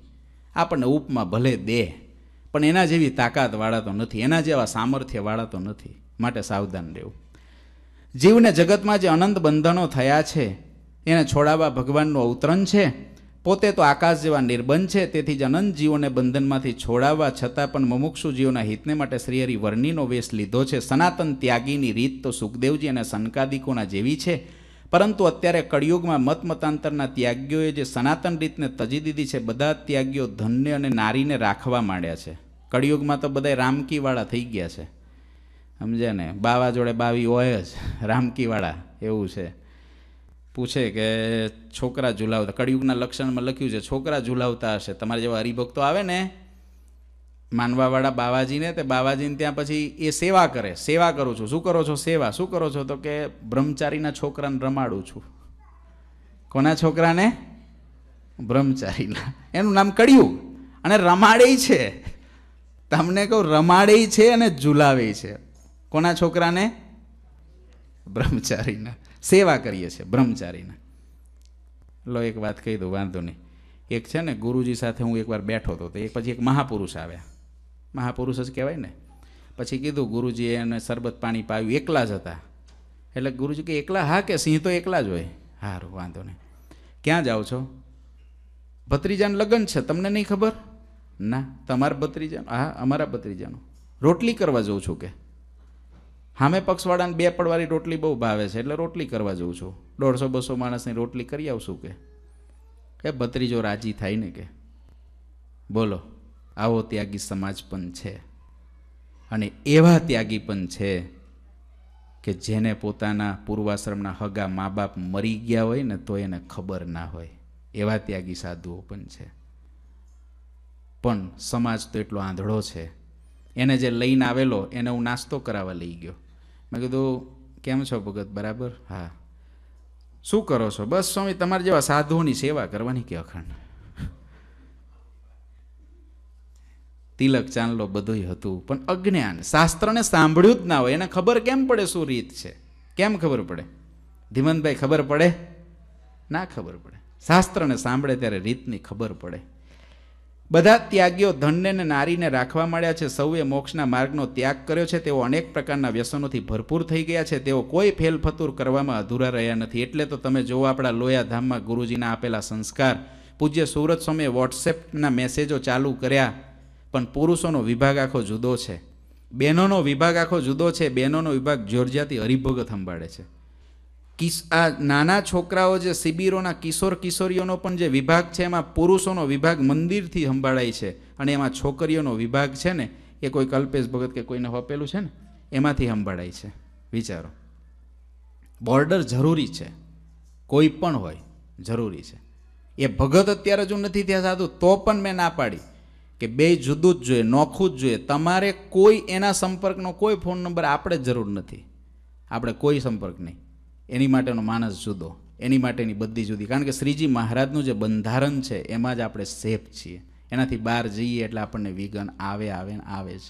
S1: આપણને ઉપમાં ભલે દે પણ એના જેવી તાકાતવાળા તો નથી એના જેવા સામર્થ્યવાળા તો નથી માટે સાવધાન રહેવું જીવને જગતમાં જે અનંત બંધનો થયા છે એને છોડાવવા ભગવાનનું અવતરણ છે પોતે તો આકાશ જેવા નિર્બંધ છે તેથી જ અનંત જીવોને બંધનમાંથી છોડાવવા છતાં પણ મુમુક્ષુ જીવોના હિતને માટે શ્રીહરિ વર્ણિનો વેશ લીધો છે સનાતન ત્યાગીની રીત તો સુખદેવજી અને સનકાદિકોના જેવી છે પરંતુ અત્યારે કળિયુગમાં મત મતાંતરના ત્યાગીઓએ જે સનાતન રીતને તજી દીધી છે બધા ત્યાગીઓ ધન્ય અને નારીને રાખવા માંડ્યા છે કળિયુગમાં તો બધા રામકીવાળા થઈ ગયા છે સમજે ને બાવા જોડે બાવી હોય જ રામકીવાળા એવું છે પૂછે કે છોકરા ઝુલાવતા કળિયુગના લક્ષણમાં લખ્યું છે છોકરા ઝુલાવતા હશે તમારા જેવા હરિભક્તો આવે ને માનવાવાળા બાવાજીને તે બાવાજીને ત્યાં પછી એ સેવા કરે સેવા કરું છું શું કરો છો સેવા શું કરો છો તો કે બ્રહ્મચારીના છોકરાને રમાડું છું કોના છોકરાને બ્રહ્મચારીના એનું નામ કળિયુગ અને રમાડે છે તમને કહું રમાડે છે અને ઝુલાવે છે કોના છોકરાને બ્રહ્મચારીના સેવા કરીએ છીએ બ્રહ્મચારીને લો એક વાત કહી દઉં વાંધો નહીં એક છે ને ગુરુજી સાથે હું એકવાર બેઠો હતો તો એક પછી એક મહાપુરુષ આવ્યા મહાપુરુષ જ કહેવાય ને પછી કીધું ગુરુજીએ એને શરબત પાણી પાવ્યું એકલા જ હતા એટલે ગુરુજી કે એકલા હા કે સિંહ તો એકલા જ હોય સારું વાંધો નહીં ક્યાં જાઓ છો ભત્રીજાનું લગ્ન છે તમને નહીં ખબર ના તમારા ભત્રીજાનું હા અમારા ભત્રીજાનું રોટલી કરવા જઉં છું કે સામે પક્ષવાળાને બે પડવાળી રોટલી બહુ ભાવે છે એટલે રોટલી કરવા જઉં છું દોઢસો બસો માણસની રોટલી કરી આવશું કે એ ભત્રીજો રાજી થાય ને કે બોલો આવો ત્યાગી સમાજ પણ છે અને એવા ત્યાગી પણ છે કે જેને પોતાના પૂર્વાશ્રમના હગા મા બાપ મરી ગયા હોય ને તો એને ખબર ના હોય એવા ત્યાગી સાધુઓ પણ છે પણ સમાજ તો એટલો આંધળો છે એને જે લઈને આવેલો એને હું નાસ્તો કરાવવા લઈ ગયો મેં કીધું કેમ છો ભગત બરાબર હા શું કરો છો બસ સ્વામી તમારા જેવા સાધુઓની સેવા કરવાની કે અખંડ તિલક ચાંદલો બધું હતું પણ અજ્ઞાન શાસ્ત્રને સાંભળ્યું જ ના હોય એને ખબર કેમ પડે શું રીત છે કેમ ખબર પડે ધીમનભાઈ ખબર પડે ના ખબર પડે શાસ્ત્રને સાંભળે ત્યારે રીતની ખબર પડે બધા ત્યાગીઓ ધનને ને નારીને રાખવા માંડ્યા છે સૌએ મોક્ષના માર્ગનો ત્યાગ કર્યો છે તેઓ અનેક પ્રકારના વ્યસનોથી ભરપૂર થઈ ગયા છે તેઓ કોઈ ફેલફતુર કરવામાં અધૂરા રહ્યા નથી એટલે તો તમે જોવો આપણા લોયાધામમાં ગુરુજીના આપેલા સંસ્કાર પૂજ્ય સુરત સ્વામીએ વોટ્સએપના મેસેજો ચાલુ કર્યા પણ પુરુષોનો વિભાગ આખો જુદો છે બહેનોનો વિભાગ આખો જુદો છે બહેનોનો વિભાગ જોર્જિયાથી હરિભગત સંભાળે છે કિસ આ નાના છોકરાઓ જે શિબિરોના કિશોર કિશોરીઓનો પણ જે વિભાગ છે એમાં પુરુષોનો વિભાગ મંદિરથી સંભાળાય છે અને એમાં છોકરીઓનો વિભાગ છે ને એ કોઈ કલ્પેશ ભગત કે કોઈને હોપેલું છે ને એમાંથી સંભાળાય છે વિચારો બોર્ડર જરૂરી છે કોઈ પણ હોય જરૂરી છે એ ભગત અત્યારે જો નથી થયા સાધુ તો પણ મેં ના પાડી કે બે જુદું જ જોઈએ નોખું જ જોઈએ તમારે કોઈ એના સંપર્કનો કોઈ ફોન નંબર આપણે જરૂર નથી આપણે કોઈ સંપર્ક નહીં એની માટેનો માણસ જુદો એની માટેની બધી જુદી કારણ કે શ્રીજી મહારાજનું જે બંધારણ છે એમાં જ આપણે સેફ છીએ એનાથી બહાર જઈએ એટલે આપણને વિઘન આવે આવે ને આવે જ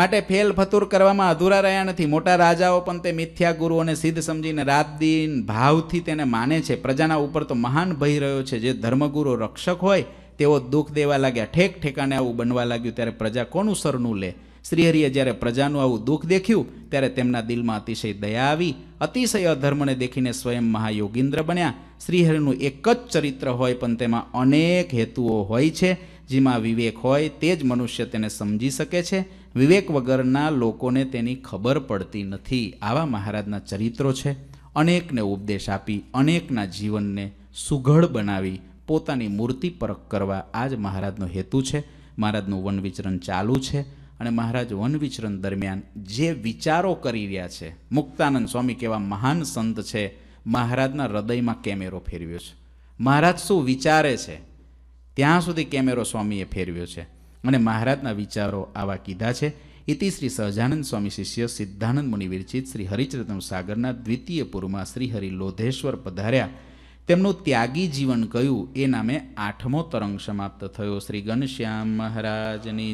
S1: માટે ફેલ ફતુર કરવામાં અધૂરા રહ્યા નથી મોટા રાજાઓ પણ તે મિથ્યા ગુરુઓને સિદ્ધ સમજીને રાત દિન ભાવથી તેને માને છે પ્રજાના ઉપર તો મહાન ભય રહ્યો છે જે ધર્મગુરુ રક્ષક હોય તેઓ દુઃખ દેવા લાગ્યા ઠેક ઠેકાને આવું બનવા લાગ્યું ત્યારે પ્રજા કોનું સરનું લે શ્રીહરિએ જ્યારે પ્રજાનું આવું દુઃખ દેખ્યું ત્યારે તેમના દિલમાં અતિશય દયા આવી અતિશય અધર્મને દેખીને સ્વયં મહાયોગીન્દ્ર બન્યા શ્રીહરિનું એક જ ચરિત્ર હોય પણ તેમાં અનેક હેતુઓ હોય છે જેમાં વિવેક હોય તે જ મનુષ્ય તેને સમજી શકે છે વિવેક વગરના લોકોને તેની ખબર પડતી નથી આવા મહારાજના ચરિત્રો છે અનેકને ઉપદેશ આપી અનેકના જીવનને સુઘડ બનાવી પોતાની મૂર્તિ પરખ કરવા આ જ મહારાજનો હેતુ છે મહારાજનું વન વિચરણ ચાલુ છે અને મહારાજ વન વિચરણ દરમિયાન જે વિચારો કરી રહ્યા છે મુક્તાનંદ સ્વામી કેવા મહાન સંત છે મહારાજના હૃદયમાં કેમેરો ફેરવ્યો છે મહારાજ શું વિચારે છે ત્યાં સુધી કેમેરો સ્વામીએ ફેરવ્યો છે અને મહારાજના વિચારો આવા કીધા છે ઇતિ શ્રી સહજાનંદ સ્વામી શિષ્ય સિદ્ધાનંદ મુનિ વિરચિત શ્રી હરિચરતમ સાગરના દ્વિતીય પૂર્વમાં શ્રી હરિ લોધેશ્વર પધાર્યા તેમનું ત્યાગી જીવન કયું એ નામે આઠમો તરંગ સમાપ્ત થયો શ્રી ઘનશ્યામ મહારાજની